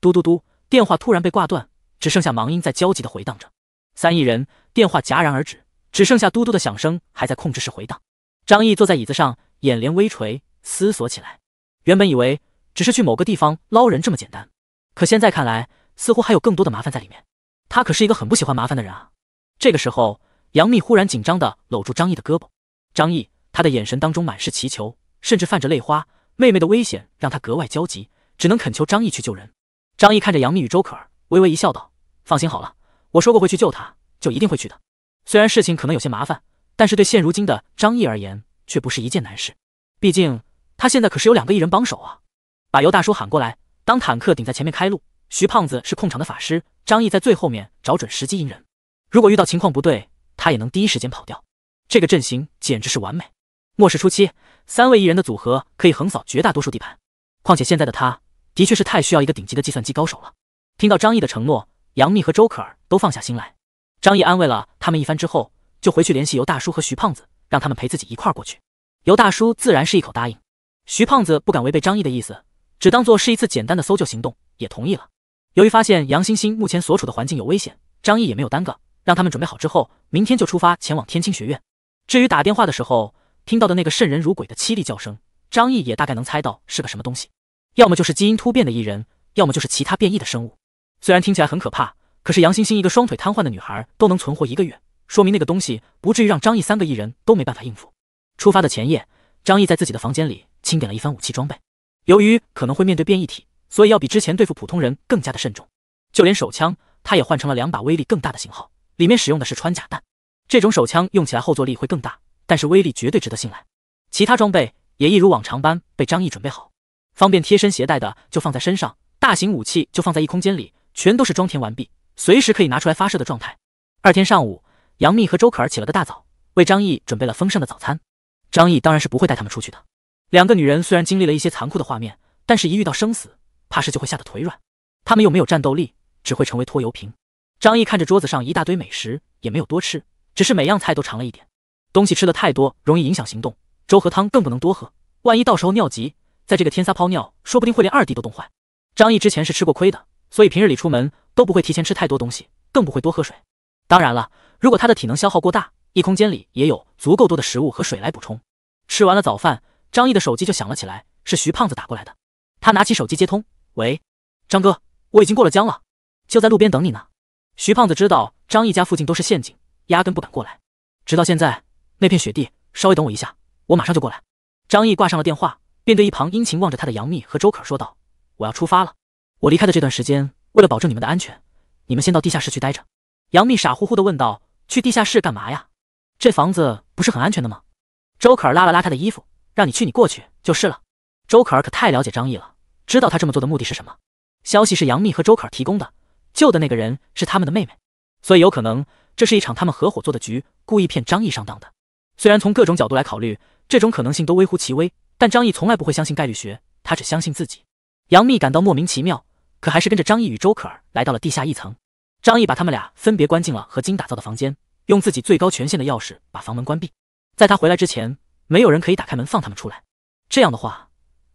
嘟嘟嘟，电话突然被挂断，只剩下忙音在焦急的回荡着。三亿人电话戛然而止，只剩下嘟嘟的响声还在控制室回荡。张毅坐在椅子上，眼帘微垂，思索起来。原本以为只是去某个地方捞人这么简单，可现在看来，似乎还有更多的麻烦在里面。他可是一个很不喜欢麻烦的人啊。这个时候，杨幂忽然紧张的搂住张毅的胳膊，张毅，他的眼神当中满是祈求，甚至泛着泪花。妹妹的危险让他格外焦急，只能恳求张毅去救人。张毅看着杨幂与周可儿，微微一笑，道：“放心好了，我说过会去救他，就一定会去的。虽然事情可能有些麻烦，但是对现如今的张毅而言，却不是一件难事。毕竟他现在可是有两个艺人帮手啊！把尤大叔喊过来当坦克顶在前面开路，徐胖子是控场的法师，张毅在最后面找准时机阴人。如果遇到情况不对，他也能第一时间跑掉。这个阵型简直是完美。末世初期，三位艺人的组合可以横扫绝大多数地盘。况且现在的他。”的确是太需要一个顶级的计算机高手了。听到张毅的承诺，杨幂和周可儿都放下心来。张毅安慰了他们一番之后，就回去联系尤大叔和徐胖子，让他们陪自己一块儿过去。尤大叔自然是一口答应，徐胖子不敢违背张毅的意思，只当做是一次简单的搜救行动，也同意了。由于发现杨欣欣目前所处的环境有危险，张毅也没有耽搁，让他们准备好之后，明天就出发前往天青学院。至于打电话的时候听到的那个瘆人如鬼的凄厉叫声，张毅也大概能猜到是个什么东西。要么就是基因突变的异人，要么就是其他变异的生物。虽然听起来很可怕，可是杨欣欣一个双腿瘫痪的女孩都能存活一个月，说明那个东西不至于让张毅三个异人都没办法应付。出发的前夜，张毅在自己的房间里清点了一番武器装备。由于可能会面对变异体，所以要比之前对付普通人更加的慎重。就连手枪，他也换成了两把威力更大的型号，里面使用的是穿甲弹。这种手枪用起来后坐力会更大，但是威力绝对值得信赖。其他装备也一如往常般被张毅准备好。方便贴身携带的就放在身上，大型武器就放在一空间里，全都是装填完毕，随时可以拿出来发射的状态。二天上午，杨幂和周可儿起了个大早，为张毅准备了丰盛的早餐。张毅当然是不会带他们出去的。两个女人虽然经历了一些残酷的画面，但是一遇到生死，怕是就会吓得腿软。他们又没有战斗力，只会成为拖油瓶。张毅看着桌子上一大堆美食，也没有多吃，只是每样菜都尝了一点。东西吃的太多，容易影响行动。粥和汤更不能多喝，万一到时候尿急。在这个天撒泡尿，说不定会连二弟都冻坏。张毅之前是吃过亏的，所以平日里出门都不会提前吃太多东西，更不会多喝水。当然了，如果他的体能消耗过大，异空间里也有足够多的食物和水来补充。吃完了早饭，张毅的手机就响了起来，是徐胖子打过来的。他拿起手机接通：“喂，张哥，我已经过了江了，就在路边等你呢。”徐胖子知道张毅家附近都是陷阱，压根不敢过来。直到现在，那片雪地，稍微等我一下，我马上就过来。张毅挂上了电话。面对一旁殷勤望着他的杨幂和周可说道：“我要出发了，我离开的这段时间，为了保证你们的安全，你们先到地下室去待着。”杨幂傻乎乎的问道：“去地下室干嘛呀？这房子不是很安全的吗？”周可儿拉了拉她的衣服，让你去，你过去就是了。周可儿可太了解张毅了，知道他这么做的目的是什么。消息是杨幂和周可儿提供的，救的那个人是他们的妹妹，所以有可能这是一场他们合伙做的局，故意骗张毅上当的。虽然从各种角度来考虑，这种可能性都微乎其微。但张毅从来不会相信概率学，他只相信自己。杨幂感到莫名其妙，可还是跟着张毅与周可儿来到了地下一层。张毅把他们俩分别关进了何金打造的房间，用自己最高权限的钥匙把房门关闭。在他回来之前，没有人可以打开门放他们出来。这样的话，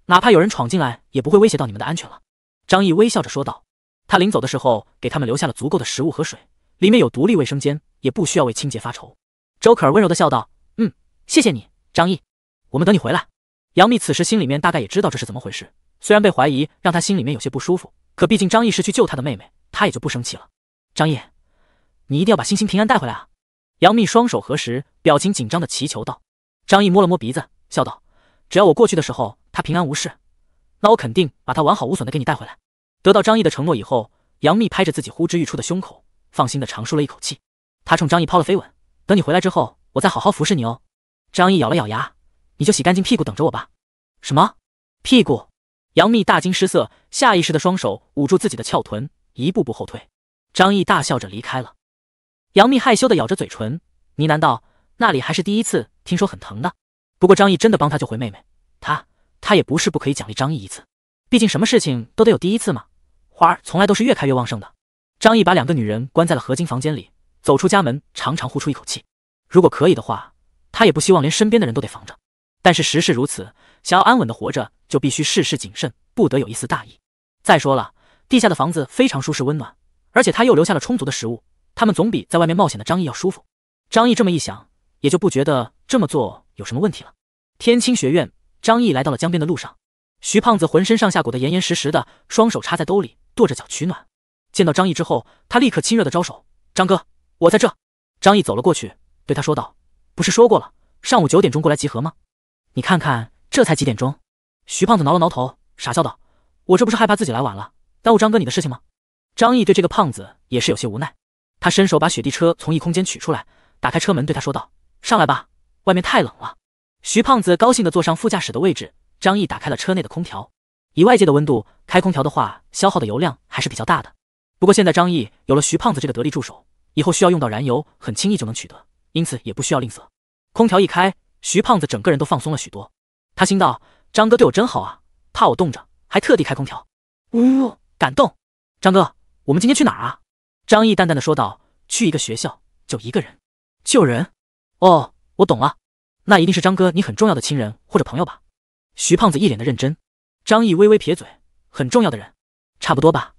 哪怕有人闯进来，也不会威胁到你们的安全了。张毅微笑着说道：“他临走的时候给他们留下了足够的食物和水，里面有独立卫生间，也不需要为清洁发愁。”周可儿温柔的笑道：“嗯，谢谢你，张毅，我们等你回来。”杨幂此时心里面大概也知道这是怎么回事，虽然被怀疑让她心里面有些不舒服，可毕竟张毅是去救她的妹妹，她也就不生气了。张毅，你一定要把星星平安带回来啊！杨幂双手合十，表情紧张的祈求道。张毅摸了摸鼻子，笑道：“只要我过去的时候他平安无事，那我肯定把他完好无损的给你带回来。”得到张毅的承诺以后，杨幂拍着自己呼之欲出的胸口，放心的长舒了一口气。她冲张毅抛了飞吻：“等你回来之后，我再好好服侍你哦。”张毅咬了咬牙。你就洗干净屁股等着我吧。什么屁股？杨幂大惊失色，下意识的双手捂住自己的翘臀，一步步后退。张毅大笑着离开了。杨幂害羞的咬着嘴唇，呢喃道：“那里还是第一次，听说很疼的。不过张毅真的帮她救回妹妹，她她也不是不可以奖励张毅一次，毕竟什么事情都得有第一次嘛。花儿从来都是越开越旺盛的。”张毅把两个女人关在了合金房间里，走出家门，长长呼出一口气。如果可以的话，他也不希望连身边的人都得防着。但是时事如此，想要安稳的活着，就必须事事谨慎，不得有一丝大意。再说了，地下的房子非常舒适温暖，而且他又留下了充足的食物，他们总比在外面冒险的张毅要舒服。张毅这么一想，也就不觉得这么做有什么问题了。天青学院，张毅来到了江边的路上。徐胖子浑身上下裹得严严实实的，双手插在兜里，跺着脚取暖。见到张毅之后，他立刻亲热的招手：“张哥，我在这。”张毅走了过去，对他说道：“不是说过了，上午九点钟过来集合吗？”你看看，这才几点钟？徐胖子挠了挠头，傻笑道：“我这不是害怕自己来晚了，耽误张哥你的事情吗？”张毅对这个胖子也是有些无奈。他伸手把雪地车从异空间取出来，打开车门，对他说道：“上来吧，外面太冷了。”徐胖子高兴地坐上副驾驶的位置。张毅打开了车内的空调。以外界的温度，开空调的话，消耗的油量还是比较大的。不过现在张毅有了徐胖子这个得力助手，以后需要用到燃油，很轻易就能取得，因此也不需要吝啬。空调一开。徐胖子整个人都放松了许多，他心道：“张哥对我真好啊，怕我冻着，还特地开空调。”呜，感动。张哥，我们今天去哪儿啊？张毅淡淡的说道：“去一个学校，就一个人。”救人？哦，我懂了，那一定是张哥你很重要的亲人或者朋友吧？徐胖子一脸的认真。张毅微微撇嘴：“很重要的人，差不多吧。”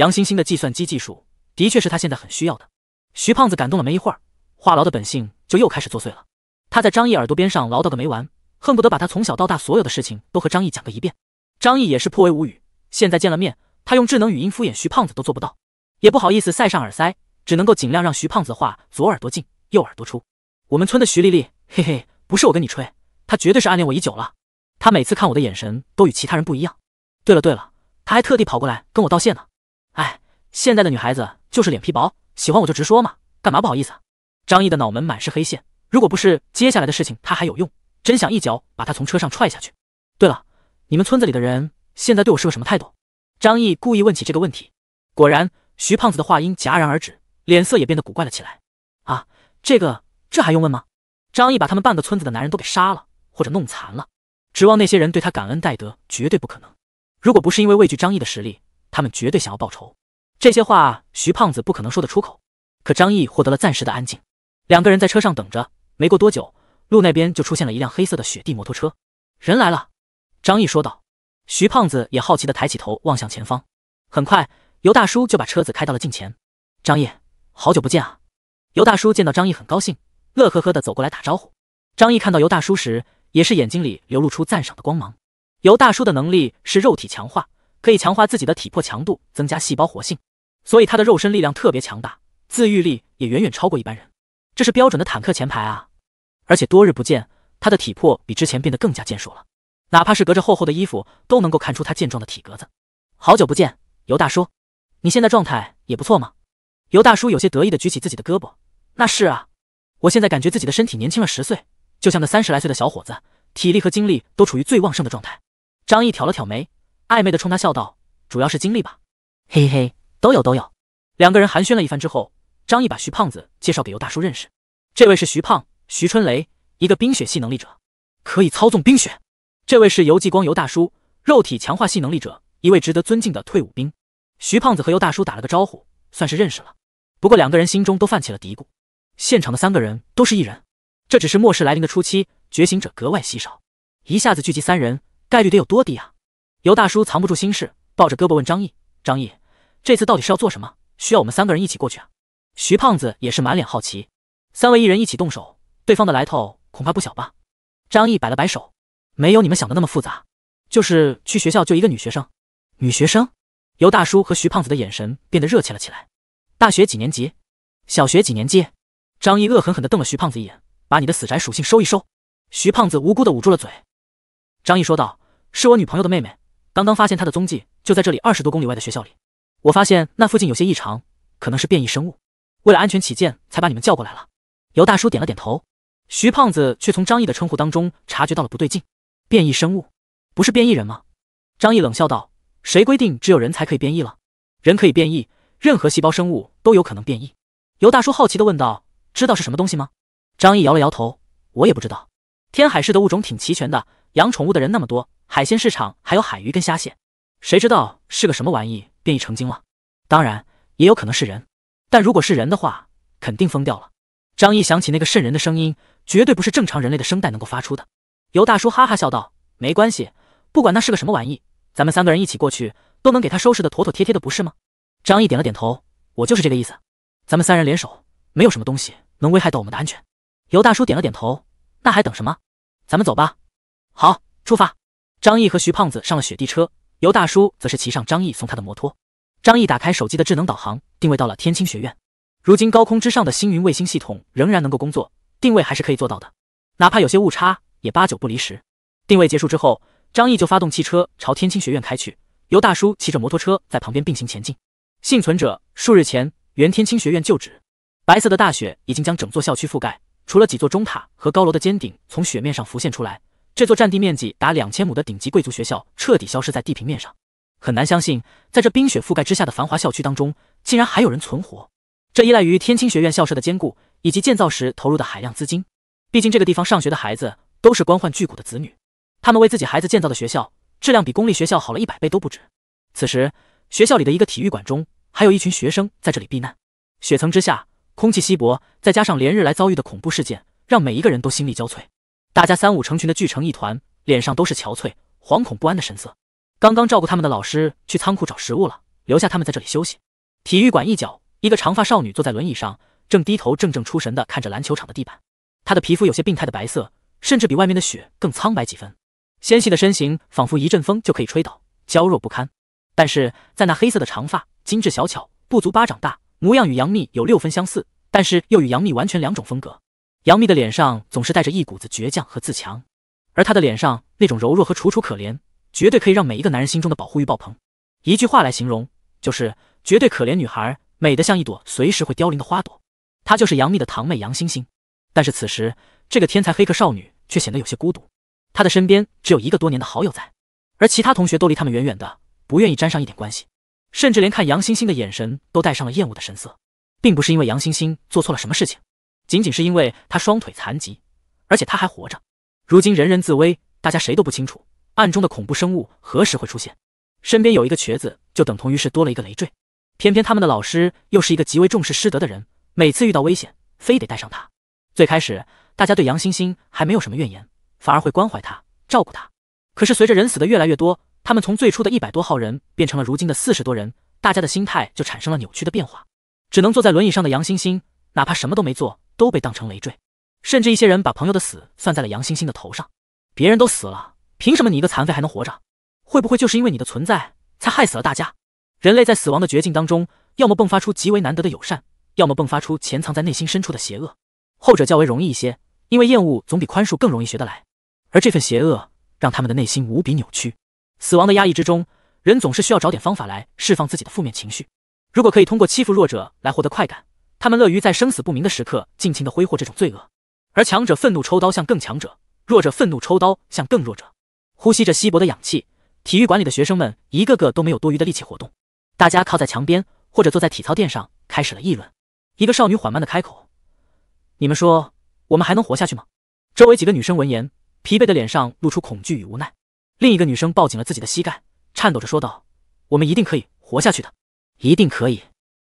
杨欣欣的计算机技术，的确是他现在很需要的。徐胖子感动了没一会儿，话痨的本性就又开始作祟了。他在张毅耳朵边上唠叨个没完，恨不得把他从小到大所有的事情都和张毅讲个一遍。张毅也是颇为无语，现在见了面，他用智能语音敷衍徐胖子都做不到，也不好意思塞上耳塞，只能够尽量让徐胖子的话左耳朵进右耳朵出。我们村的徐丽丽，嘿嘿，不是我跟你吹，她绝对是暗恋我已久了。她每次看我的眼神都与其他人不一样。对了对了，她还特地跑过来跟我道谢呢。哎，现在的女孩子就是脸皮薄，喜欢我就直说嘛，干嘛不好意思？张毅的脑门满是黑线。如果不是接下来的事情，他还有用，真想一脚把他从车上踹下去。对了，你们村子里的人现在对我是个什么态度？张毅故意问起这个问题。果然，徐胖子的话音戛然而止，脸色也变得古怪了起来。啊，这个，这还用问吗？张毅把他们半个村子的男人都给杀了，或者弄残了，指望那些人对他感恩戴德绝对不可能。如果不是因为畏惧张毅的实力，他们绝对想要报仇。这些话，徐胖子不可能说得出口。可张毅获得了暂时的安静，两个人在车上等着。没过多久，路那边就出现了一辆黑色的雪地摩托车，人来了。张毅说道。徐胖子也好奇的抬起头望向前方。很快，尤大叔就把车子开到了近前。张毅，好久不见啊！尤大叔见到张毅很高兴，乐呵呵的走过来打招呼。张毅看到尤大叔时，也是眼睛里流露出赞赏的光芒。尤大叔的能力是肉体强化，可以强化自己的体魄强度，增加细胞活性，所以他的肉身力量特别强大，自愈力也远远超过一般人。这是标准的坦克前排啊，而且多日不见，他的体魄比之前变得更加健硕了，哪怕是隔着厚厚的衣服，都能够看出他健壮的体格子。好久不见，尤大叔，你现在状态也不错嘛。尤大叔有些得意的举起自己的胳膊，那是啊，我现在感觉自己的身体年轻了十岁，就像个三十来岁的小伙子，体力和精力都处于最旺盛的状态。张毅挑了挑眉，暧昧的冲他笑道：“主要是精力吧，嘿嘿，都有都有。”两个人寒暄了一番之后。张毅把徐胖子介绍给尤大叔认识，这位是徐胖，徐春雷，一个冰雪系能力者，可以操纵冰雪。这位是尤继光，尤大叔，肉体强化系能力者，一位值得尊敬的退伍兵。徐胖子和尤大叔打了个招呼，算是认识了。不过两个人心中都泛起了嘀咕。现场的三个人都是异人，这只是末世来临的初期，觉醒者格外稀少，一下子聚集三人，概率得有多低啊？尤大叔藏不住心事，抱着胳膊问张毅：“张毅，这次到底是要做什么？需要我们三个人一起过去啊？”徐胖子也是满脸好奇，三位艺人一起动手，对方的来头恐怕不小吧？张毅摆了摆手，没有你们想的那么复杂，就是去学校救一个女学生。女学生？尤大叔和徐胖子的眼神变得热切了起来。大学几年级？小学几年级？张毅恶狠狠地瞪了徐胖子一眼，把你的死宅属性收一收。徐胖子无辜地捂住了嘴。张毅说道：“是我女朋友的妹妹，刚刚发现她的踪迹，就在这里二十多公里外的学校里。我发现那附近有些异常，可能是变异生物。”为了安全起见，才把你们叫过来了。尤大叔点了点头，徐胖子却从张毅的称呼当中察觉到了不对劲。变异生物，不是变异人吗？张毅冷笑道：“谁规定只有人才可以变异了？人可以变异，任何细胞生物都有可能变异。”尤大叔好奇地问道：“知道是什么东西吗？”张毅摇了摇头：“我也不知道。天海市的物种挺齐全的，养宠物的人那么多，海鲜市场还有海鱼跟虾蟹，谁知道是个什么玩意变异成精了？当然，也有可能是人。”但如果是人的话，肯定疯掉了。张毅想起那个瘆人的声音，绝对不是正常人类的声带能够发出的。尤大叔哈哈笑道：“没关系，不管那是个什么玩意，咱们三个人一起过去，都能给他收拾的妥妥帖帖的，不是吗？”张毅点了点头：“我就是这个意思。咱们三人联手，没有什么东西能危害到我们的安全。”尤大叔点了点头：“那还等什么？咱们走吧。”“好，出发。”张毅和徐胖子上了雪地车，尤大叔则是骑上张毅送他的摩托。张毅打开手机的智能导航，定位到了天青学院。如今高空之上的星云卫星系统仍然能够工作，定位还是可以做到的，哪怕有些误差，也八九不离十。定位结束之后，张毅就发动汽车朝天青学院开去，由大叔骑着摩托车在旁边并行前进。幸存者数日前，原天青学院旧址，白色的大雪已经将整座校区覆盖，除了几座中塔和高楼的尖顶从雪面上浮现出来，这座占地面积达两千亩的顶级贵族学校彻底消失在地平面上。很难相信，在这冰雪覆盖之下的繁华校区当中，竟然还有人存活。这依赖于天青学院校舍的坚固，以及建造时投入的海量资金。毕竟，这个地方上学的孩子都是官宦巨贾的子女，他们为自己孩子建造的学校，质量比公立学校好了一百倍都不止。此时，学校里的一个体育馆中，还有一群学生在这里避难。雪层之下，空气稀薄，再加上连日来遭遇的恐怖事件，让每一个人都心力交瘁。大家三五成群的聚成一团，脸上都是憔悴、惶恐不安的神色。刚刚照顾他们的老师去仓库找食物了，留下他们在这里休息。体育馆一角，一个长发少女坐在轮椅上，正低头怔怔出神地看着篮球场的地板。她的皮肤有些病态的白色，甚至比外面的雪更苍白几分。纤细的身形仿佛一阵风就可以吹倒，娇弱不堪。但是在那黑色的长发，精致小巧，不足巴掌大，模样与杨幂有六分相似，但是又与杨幂完全两种风格。杨幂的脸上总是带着一股子倔强和自强，而她的脸上那种柔弱和楚楚可怜。绝对可以让每一个男人心中的保护欲爆棚。一句话来形容，就是绝对可怜女孩，美得像一朵随时会凋零的花朵。她就是杨幂的堂妹杨欣欣。但是此时，这个天才黑客少女却显得有些孤独。她的身边只有一个多年的好友在，而其他同学都离他们远远的，不愿意沾上一点关系，甚至连看杨欣欣的眼神都带上了厌恶的神色。并不是因为杨欣欣做错了什么事情，仅仅是因为她双腿残疾，而且她还活着。如今人人自危，大家谁都不清楚。暗中的恐怖生物何时会出现？身边有一个瘸子，就等同于是多了一个累赘。偏偏他们的老师又是一个极为重视师德的人，每次遇到危险，非得带上他。最开始，大家对杨欣欣还没有什么怨言，反而会关怀他、照顾他。可是随着人死的越来越多，他们从最初的一百多号人变成了如今的四十多人，大家的心态就产生了扭曲的变化。只能坐在轮椅上的杨欣欣，哪怕什么都没做，都被当成累赘，甚至一些人把朋友的死算在了杨欣欣的头上。别人都死了。凭什么你一个残废还能活着？会不会就是因为你的存在才害死了大家？人类在死亡的绝境当中，要么迸发出极为难得的友善，要么迸发出潜藏在内心深处的邪恶。后者较为容易一些，因为厌恶总比宽恕更容易学得来。而这份邪恶让他们的内心无比扭曲。死亡的压抑之中，人总是需要找点方法来释放自己的负面情绪。如果可以通过欺负弱者来获得快感，他们乐于在生死不明的时刻尽情的挥霍这种罪恶。而强者愤怒抽刀向更强者，弱者愤怒抽刀向更弱者。呼吸着稀薄的氧气，体育馆里的学生们一个个都没有多余的力气活动，大家靠在墙边或者坐在体操垫上，开始了议论。一个少女缓慢的开口：“你们说，我们还能活下去吗？”周围几个女生闻言，疲惫的脸上露出恐惧与无奈。另一个女生抱紧了自己的膝盖，颤抖着说道：“我们一定可以活下去的，一定可以。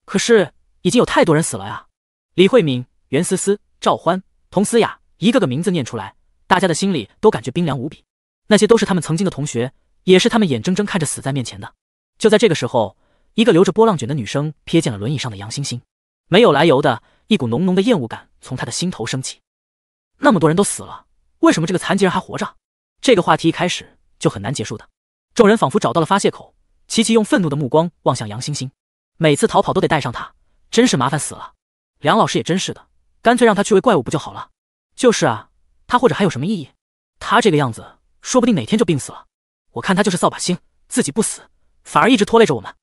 可是已经有太多人死了呀！”李慧敏、袁思思、赵欢、童思雅，一个个名字念出来，大家的心里都感觉冰凉无比。那些都是他们曾经的同学，也是他们眼睁睁看着死在面前的。就在这个时候，一个留着波浪卷的女生瞥见了轮椅上的杨欣欣，没有来由的一股浓浓的厌恶感从她的心头升起。那么多人都死了，为什么这个残疾人还活着？这个话题一开始就很难结束的。众人仿佛找到了发泄口，琪琪用愤怒的目光望向杨欣欣。每次逃跑都得带上他，真是麻烦死了。梁老师也真是的，干脆让他去喂怪物不就好了？就是啊，他或者还有什么意义？他这个样子。说不定哪天就病死了。我看他就是扫把星，自己不死，反而一直拖累着我们。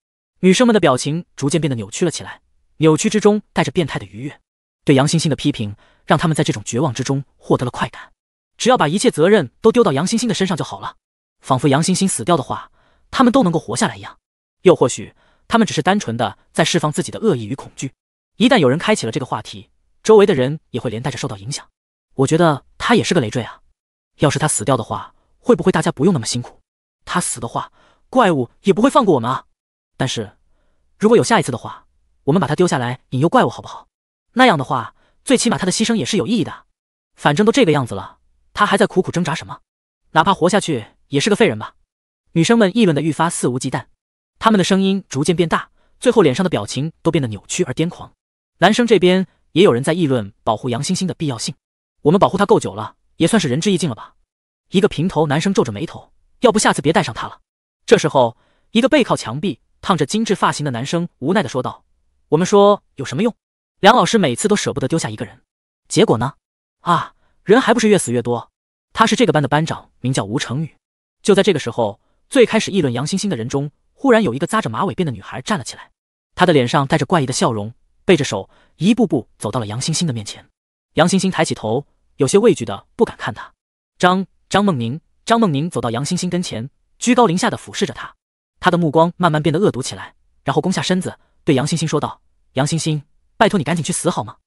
女生们的表情逐渐变得扭曲了起来，扭曲之中带着变态的愉悦。对杨欣欣的批评，让他们在这种绝望之中获得了快感。只要把一切责任都丢到杨欣欣的身上就好了，仿佛杨欣欣死掉的话，他们都能够活下来一样。又或许，他们只是单纯的在释放自己的恶意与恐惧。一旦有人开启了这个话题，周围的人也会连带着受到影响。我觉得他也是个累赘啊，要是他死掉的话。会不会大家不用那么辛苦？他死的话，怪物也不会放过我们。啊！但是如果有下一次的话，我们把他丢下来引诱怪物，好不好？那样的话，最起码他的牺牲也是有意义的。反正都这个样子了，他还在苦苦挣扎什么？哪怕活下去也是个废人吧。女生们议论的愈发肆无忌惮，他们的声音逐渐变大，最后脸上的表情都变得扭曲而癫狂。男生这边也有人在议论保护杨欣欣的必要性。我们保护他够久了，也算是仁至义尽了吧。一个平头男生皱着眉头，要不下次别带上他了。这时候，一个背靠墙壁、烫着精致发型的男生无奈地说道：“我们说有什么用？梁老师每次都舍不得丢下一个人，结果呢？啊，人还不是越死越多。”他是这个班的班长，名叫吴成宇。就在这个时候，最开始议论杨欣欣的人中，忽然有一个扎着马尾辫的女孩站了起来，她的脸上带着怪异的笑容，背着手一步步走到了杨欣欣的面前。杨欣欣抬起头，有些畏惧的不敢看他。张。张梦宁，张梦宁走到杨欣欣跟前，居高临下的俯视着她，她的目光慢慢变得恶毒起来，然后弓下身子，对杨欣欣说道：“杨欣欣，拜托你赶紧去死好吗？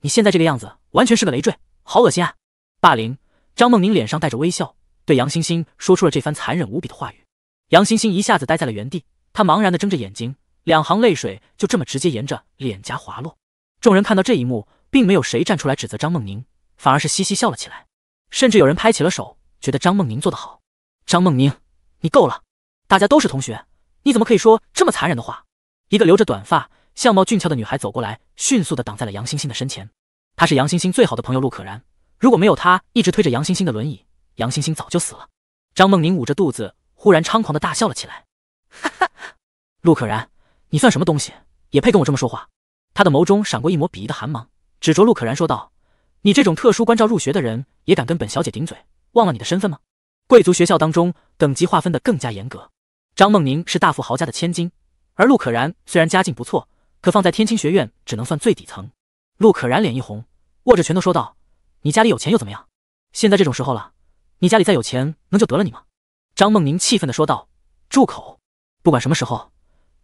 你现在这个样子完全是个累赘，好恶心啊！”霸凌，张梦宁脸上带着微笑，对杨欣欣说出了这番残忍无比的话语。杨欣欣一下子呆在了原地，她茫然的睁着眼睛，两行泪水就这么直接沿着脸颊滑落。众人看到这一幕，并没有谁站出来指责张梦宁，反而是嘻嘻笑了起来，甚至有人拍起了手。觉得张梦宁做得好，张梦宁，你够了！大家都是同学，你怎么可以说这么残忍的话？一个留着短发、相貌俊俏的女孩走过来，迅速地挡在了杨欣欣的身前。她是杨欣欣最好的朋友陆可然，如果没有她一直推着杨欣欣的轮椅，杨欣欣早就死了。张梦宁捂着肚子，忽然猖狂地大笑了起来：“哈哈，陆可然，你算什么东西，也配跟我这么说话？”她的眸中闪过一抹鄙夷的寒芒，指着陆可然说道：“你这种特殊关照入学的人，也敢跟本小姐顶嘴？”忘了你的身份吗？贵族学校当中等级划分的更加严格。张梦宁是大富豪家的千金，而陆可然虽然家境不错，可放在天青学院只能算最底层。陆可然脸一红，握着拳头说道：“你家里有钱又怎么样？现在这种时候了，你家里再有钱能就得了你吗？”张梦宁气愤的说道：“住口！不管什么时候，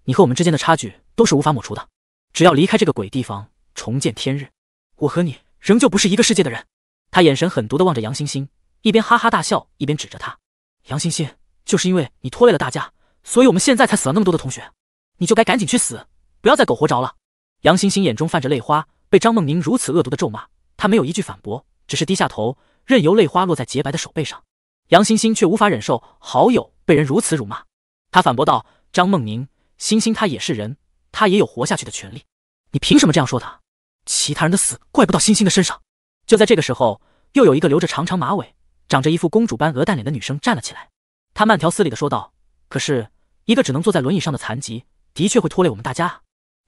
你和我们之间的差距都是无法抹除的。只要离开这个鬼地方，重见天日，我和你仍旧不是一个世界的人。”他眼神狠毒的望着杨欣欣。一边哈哈大笑，一边指着他：“杨欣欣，就是因为你拖累了大家，所以我们现在才死了那么多的同学，你就该赶紧去死，不要再苟活着了。”杨欣欣眼中泛着泪花，被张梦宁如此恶毒的咒骂，她没有一句反驳，只是低下头，任由泪花落在洁白的手背上。杨欣欣却无法忍受好友被人如此辱骂，她反驳道：“张梦宁，欣欣她也是人，她也有活下去的权利，你凭什么这样说她？其他人的死怪不到欣欣的身上。”就在这个时候，又有一个留着长长马尾。长着一副公主般鹅蛋脸的女生站了起来，她慢条斯理地说道：“可是，一个只能坐在轮椅上的残疾，的确会拖累我们大家啊。”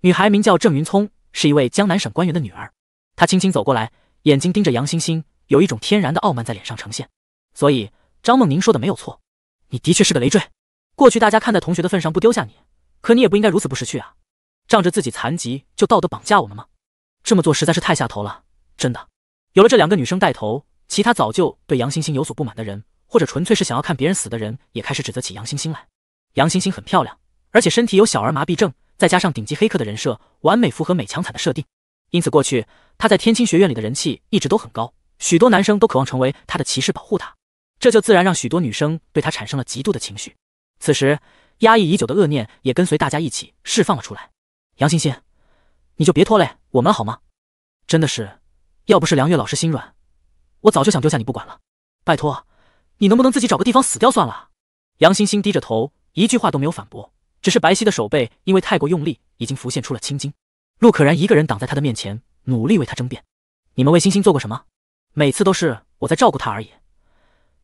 女孩名叫郑云聪，是一位江南省官员的女儿。她轻轻走过来，眼睛盯着杨欣欣，有一种天然的傲慢在脸上呈现。所以张梦宁说的没有错，你的确是个累赘。过去大家看在同学的份上不丢下你，可你也不应该如此不识趣啊！仗着自己残疾就道德绑架我们吗？这么做实在是太下头了！真的，有了这两个女生带头。其他早就对杨星星有所不满的人，或者纯粹是想要看别人死的人，也开始指责起杨星星来。杨星星很漂亮，而且身体有小儿麻痹症，再加上顶级黑客的人设，完美符合美强惨的设定。因此，过去她在天青学院里的人气一直都很高，许多男生都渴望成为她的骑士保护她，这就自然让许多女生对她产生了极度的情绪。此时，压抑已久的恶念也跟随大家一起释放了出来。杨星星，你就别拖累我们了好吗？真的是，要不是梁月老师心软。我早就想丢下你不管了，拜托，你能不能自己找个地方死掉算了？杨欣欣低着头，一句话都没有反驳，只是白皙的手背因为太过用力，已经浮现出了青筋。陆可然一个人挡在他的面前，努力为他争辩：“你们为欣欣做过什么？每次都是我在照顾她而已。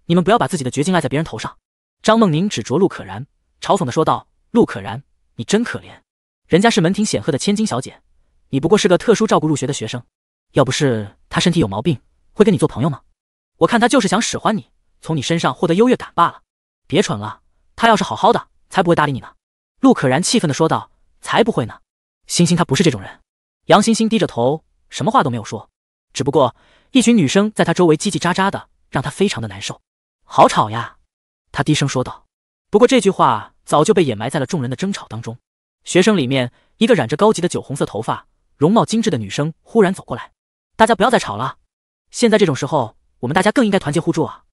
你们不要把自己的绝境赖在别人头上。”张梦宁指着陆可然，嘲讽的说道：“陆可然，你真可怜，人家是门庭显赫的千金小姐，你不过是个特殊照顾入学的学生。要不是他身体有毛病。”会跟你做朋友吗？我看他就是想使唤你，从你身上获得优越感罢了。别蠢了，他要是好好的，才不会搭理你呢。陆可然气愤地说道：“才不会呢，星星他不是这种人。”杨星星低着头，什么话都没有说，只不过一群女生在她周围叽叽喳喳的，让她非常的难受。好吵呀！她低声说道。不过这句话早就被掩埋在了众人的争吵当中。学生里面，一个染着高级的酒红色头发、容貌精致的女生忽然走过来：“大家不要再吵了。”现在这种时候，我们大家更应该团结互助啊！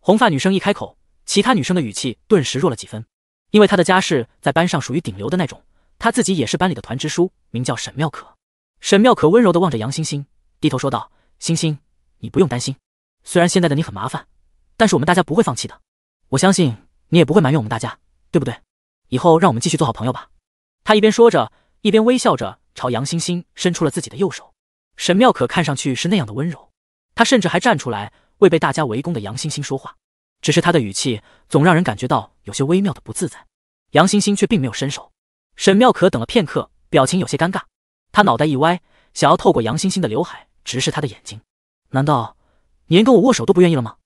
红发女生一开口，其他女生的语气顿时弱了几分，因为她的家世在班上属于顶流的那种，她自己也是班里的团支书，名叫沈妙可。沈妙可温柔地望着杨星星，低头说道：“星星，你不用担心，虽然现在的你很麻烦，但是我们大家不会放弃的。我相信你也不会埋怨我们大家，对不对？以后让我们继续做好朋友吧。”她一边说着，一边微笑着朝杨星星伸出了自己的右手。沈妙可看上去是那样的温柔。他甚至还站出来为被大家围攻的杨星星说话，只是他的语气总让人感觉到有些微妙的不自在。杨星星却并没有伸手。沈妙可等了片刻，表情有些尴尬，他脑袋一歪，想要透过杨星星的刘海直视他的眼睛。难道连跟我握手都不愿意了吗？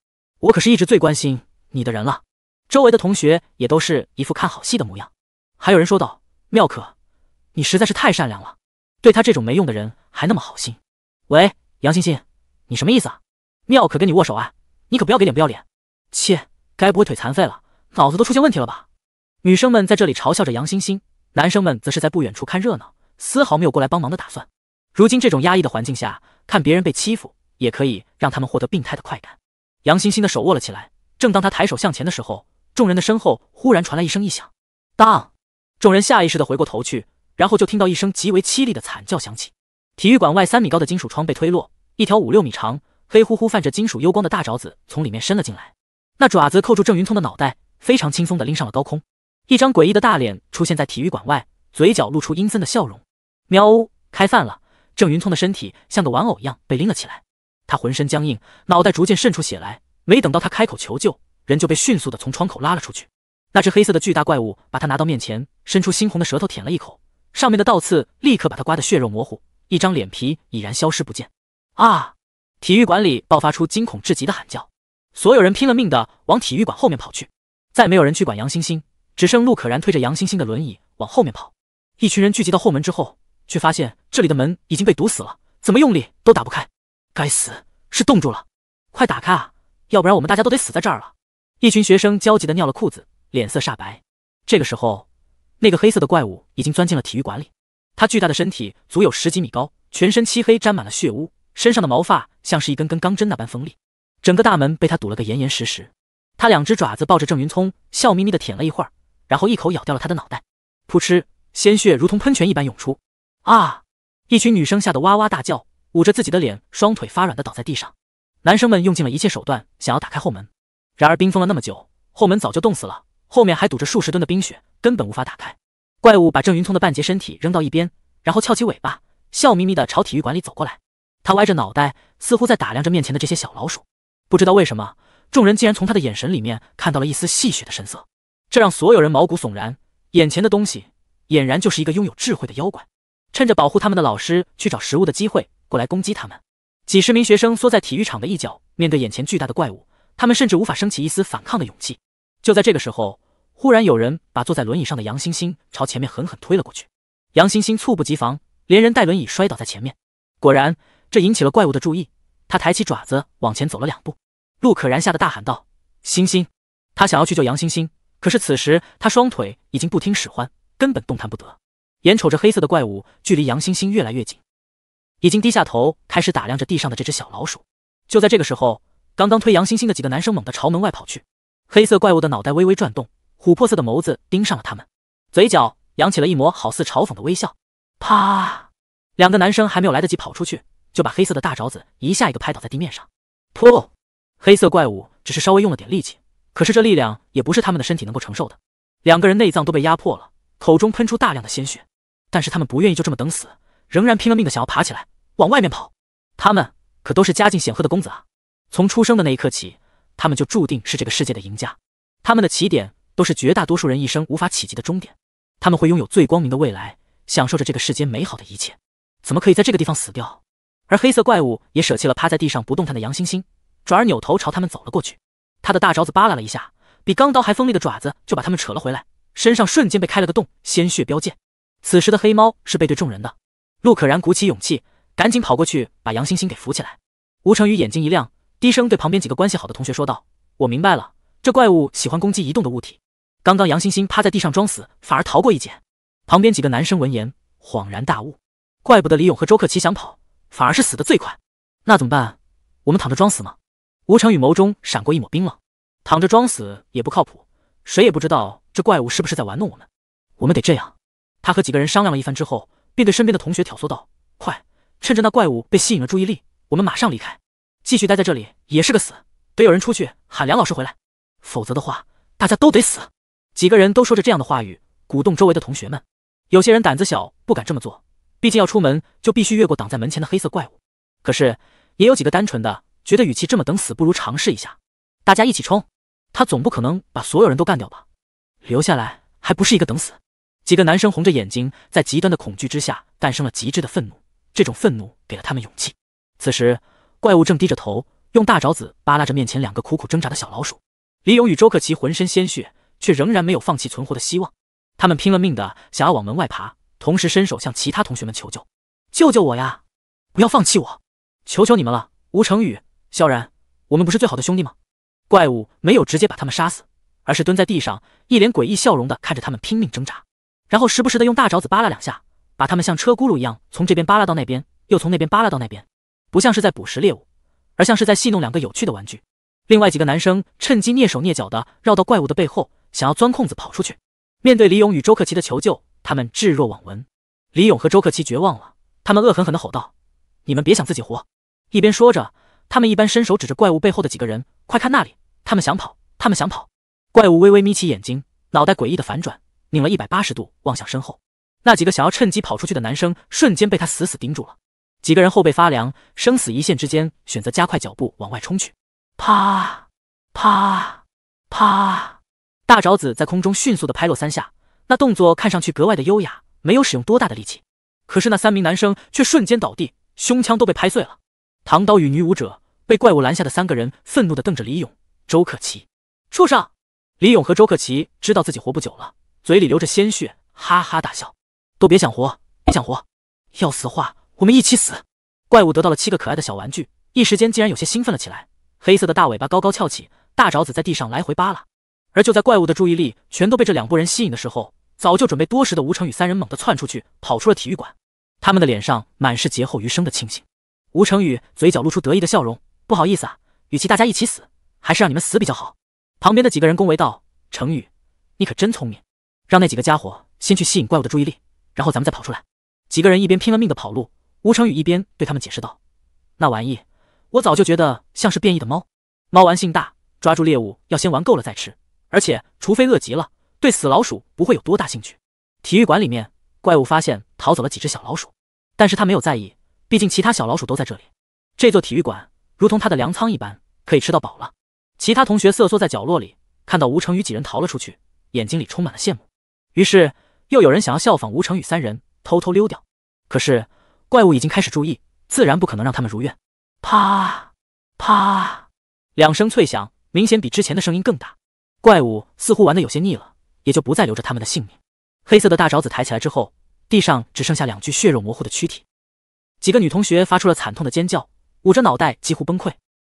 我可是一直最关心你的人了。周围的同学也都是一副看好戏的模样，还有人说道：“妙可，你实在是太善良了，对他这种没用的人还那么好心。”喂，杨星星。你什么意思啊？妙可跟你握手啊，你可不要给脸不要脸。切，该不会腿残废了，脑子都出现问题了吧？女生们在这里嘲笑着杨欣欣，男生们则是在不远处看热闹，丝毫没有过来帮忙的打算。如今这种压抑的环境下，看别人被欺负也可以让他们获得病态的快感。杨欣欣的手握了起来，正当她抬手向前的时候，众人的身后忽然传来一声异响，当，众人下意识的回过头去，然后就听到一声极为凄厉的惨叫响起。体育馆外三米高的金属窗被推落。一条五六米长、黑乎乎泛着金属幽光的大爪子从里面伸了进来，那爪子扣住郑云聪的脑袋，非常轻松的拎上了高空。一张诡异的大脸出现在体育馆外，嘴角露出阴森的笑容：“喵呜，开饭了！”郑云聪的身体像个玩偶一样被拎了起来，他浑身僵硬，脑袋逐渐渗出血来。没等到他开口求救，人就被迅速的从窗口拉了出去。那只黑色的巨大怪物把他拿到面前，伸出猩红的舌头舔了一口，上面的倒刺立刻把他刮得血肉模糊，一张脸皮已然消失不见。啊！体育馆里爆发出惊恐至极的喊叫，所有人拼了命的往体育馆后面跑去。再没有人去管杨欣欣，只剩陆可然推着杨欣欣的轮椅往后面跑。一群人聚集到后门之后，却发现这里的门已经被堵死了，怎么用力都打不开。该死，是冻住了！快打开啊，要不然我们大家都得死在这儿了！一群学生焦急的尿了裤子，脸色煞白。这个时候，那个黑色的怪物已经钻进了体育馆里。他巨大的身体足有十几米高，全身漆黑，沾满了血污。身上的毛发像是一根根钢针那般锋利，整个大门被他堵了个严严实实。他两只爪子抱着郑云聪，笑眯眯的舔了一会儿，然后一口咬掉了他的脑袋。扑哧，鲜血如同喷泉一般涌出。啊！一群女生吓得哇哇大叫，捂着自己的脸，双腿发软的倒在地上。男生们用尽了一切手段想要打开后门，然而冰封了那么久，后门早就冻死了，后面还堵着数十吨的冰雪，根本无法打开。怪物把郑云聪的半截身体扔到一边，然后翘起尾巴，笑眯眯的朝体育馆里走过来。他歪着脑袋，似乎在打量着面前的这些小老鼠。不知道为什么，众人竟然从他的眼神里面看到了一丝戏谑的神色，这让所有人毛骨悚然。眼前的东西俨然就是一个拥有智慧的妖怪，趁着保护他们的老师去找食物的机会过来攻击他们。几十名学生缩在体育场的一角，面对眼前巨大的怪物，他们甚至无法升起一丝反抗的勇气。就在这个时候，忽然有人把坐在轮椅上的杨欣欣朝前面狠狠推了过去。杨欣欣猝不及防，连人带轮椅摔倒在前面。果然。这引起了怪物的注意，他抬起爪子往前走了两步。陆可然吓得大喊道：“星星！”他想要去救杨星星，可是此时他双腿已经不听使唤，根本动弹不得。眼瞅着黑色的怪物距离杨星星越来越近，已经低下头开始打量着地上的这只小老鼠。就在这个时候，刚刚推杨星星的几个男生猛地朝门外跑去。黑色怪物的脑袋微微转动，琥珀色的眸子盯上了他们，嘴角扬起了一抹好似嘲讽的微笑。啪！两个男生还没有来得及跑出去。就把黑色的大爪子一下一个拍倒在地面上，噗！黑色怪物只是稍微用了点力气，可是这力量也不是他们的身体能够承受的。两个人内脏都被压破了，口中喷出大量的鲜血。但是他们不愿意就这么等死，仍然拼了命的想要爬起来，往外面跑。他们可都是家境显赫的公子啊！从出生的那一刻起，他们就注定是这个世界的赢家。他们的起点都是绝大多数人一生无法企及的终点，他们会拥有最光明的未来，享受着这个世间美好的一切。怎么可以在这个地方死掉？而黑色怪物也舍弃了趴在地上不动弹的杨欣欣，转而扭头朝他们走了过去。他的大爪子扒拉了一下，比钢刀还锋利的爪子就把他们扯了回来，身上瞬间被开了个洞，鲜血飙溅。此时的黑猫是背对众人的。陆可然鼓起勇气，赶紧跑过去把杨欣欣给扶起来。吴成宇眼睛一亮，低声对旁边几个关系好的同学说道：“我明白了，这怪物喜欢攻击移动的物体。刚刚杨欣欣趴在地上装死，反而逃过一劫。”旁边几个男生闻言恍然大悟，怪不得李勇和周克奇想跑。反而是死得最快，那怎么办？我们躺着装死吗？吴成宇眸中闪过一抹冰冷，躺着装死也不靠谱，谁也不知道这怪物是不是在玩弄我们，我们得这样。他和几个人商量了一番之后，便对身边的同学挑唆道：“快，趁着那怪物被吸引了注意力，我们马上离开。继续待在这里也是个死，得有人出去喊梁老师回来，否则的话，大家都得死。”几个人都说着这样的话语，鼓动周围的同学们。有些人胆子小，不敢这么做。毕竟要出门，就必须越过挡在门前的黑色怪物。可是也有几个单纯的，觉得与其这么等死，不如尝试一下，大家一起冲！他总不可能把所有人都干掉吧？留下来还不是一个等死？几个男生红着眼睛，在极端的恐惧之下，诞生了极致的愤怒。这种愤怒给了他们勇气。此时，怪物正低着头，用大爪子扒拉着面前两个苦苦挣扎的小老鼠。李勇与周克奇浑身鲜血，却仍然没有放弃存活的希望。他们拼了命的想要往门外爬。同时伸手向其他同学们求救：“救救我呀！不要放弃我！求求你们了！”吴成宇、萧然，我们不是最好的兄弟吗？怪物没有直接把他们杀死，而是蹲在地上，一脸诡异笑容的看着他们拼命挣扎，然后时不时的用大爪子扒拉两下，把他们像车轱辘一样从这边扒拉到那边，又从那边扒拉到那边，不像是在捕食猎物，而像是在戏弄两个有趣的玩具。另外几个男生趁机蹑手蹑脚的绕到怪物的背后，想要钻空子跑出去。面对李勇与周克奇的求救。他们置若罔闻，李勇和周克奇绝望了，他们恶狠狠地吼道：“你们别想自己活！”一边说着，他们一边伸手指着怪物背后的几个人：“快看那里！他们想跑！他们想跑！”怪物微微眯起眼睛，脑袋诡异的反转，拧了一百八十度，望向身后。那几个想要趁机跑出去的男生，瞬间被他死死盯住了。几个人后背发凉，生死一线之间，选择加快脚步往外冲去。啪啪啪，大爪子在空中迅速的拍落三下。那动作看上去格外的优雅，没有使用多大的力气，可是那三名男生却瞬间倒地，胸腔都被拍碎了。唐刀与女武者被怪物拦下的三个人愤怒地瞪着李勇、周克奇：“畜生！”李勇和周克奇知道自己活不久了，嘴里流着鲜血，哈哈大笑：“都别想活，别想活，要死的话我们一起死！”怪物得到了七个可爱的小玩具，一时间竟然有些兴奋了起来，黑色的大尾巴高高翘起，大爪子在地上来回扒拉。而就在怪物的注意力全都被这两拨人吸引的时候，早就准备多时的吴成宇三人猛地窜出去，跑出了体育馆。他们的脸上满是劫后余生的庆幸。吴成宇嘴角露出得意的笑容：“不好意思啊，与其大家一起死，还是让你们死比较好。”旁边的几个人恭维道：“成宇，你可真聪明，让那几个家伙先去吸引怪物的注意力，然后咱们再跑出来。”几个人一边拼了命的跑路，吴成宇一边对他们解释道：“那玩意，我早就觉得像是变异的猫。猫玩性大，抓住猎物要先玩够了再吃。”而且，除非饿极了，对死老鼠不会有多大兴趣。体育馆里面，怪物发现逃走了几只小老鼠，但是他没有在意，毕竟其他小老鼠都在这里。这座体育馆如同他的粮仓一般，可以吃到饱了。其他同学瑟缩在角落里，看到吴成宇几人逃了出去，眼睛里充满了羡慕。于是，又有人想要效仿吴成宇三人偷偷溜掉，可是怪物已经开始注意，自然不可能让他们如愿。啪，啪，两声脆响，明显比之前的声音更大。怪物似乎玩的有些腻了，也就不再留着他们的性命。黑色的大爪子抬起来之后，地上只剩下两具血肉模糊的躯体。几个女同学发出了惨痛的尖叫，捂着脑袋几乎崩溃。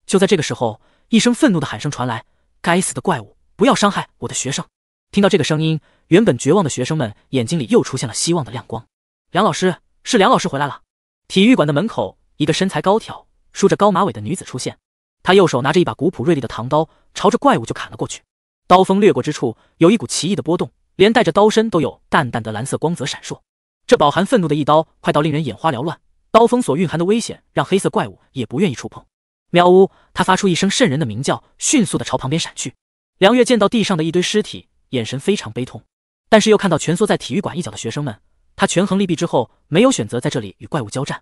就在这个时候，一声愤怒的喊声传来：“该死的怪物，不要伤害我的学生！”听到这个声音，原本绝望的学生们眼睛里又出现了希望的亮光。梁老师，是梁老师回来了。体育馆的门口，一个身材高挑、梳着高马尾的女子出现，她右手拿着一把古朴锐利的唐刀，朝着怪物就砍了过去。刀锋掠过之处，有一股奇异的波动，连带着刀身都有淡淡的蓝色光泽闪烁。这饱含愤怒的一刀快到令人眼花缭乱，刀锋所蕴含的危险让黑色怪物也不愿意触碰。喵呜！它发出一声渗人的鸣叫，迅速的朝旁边闪去。梁月见到地上的一堆尸体，眼神非常悲痛，但是又看到蜷缩在体育馆一角的学生们，他权衡利弊之后，没有选择在这里与怪物交战。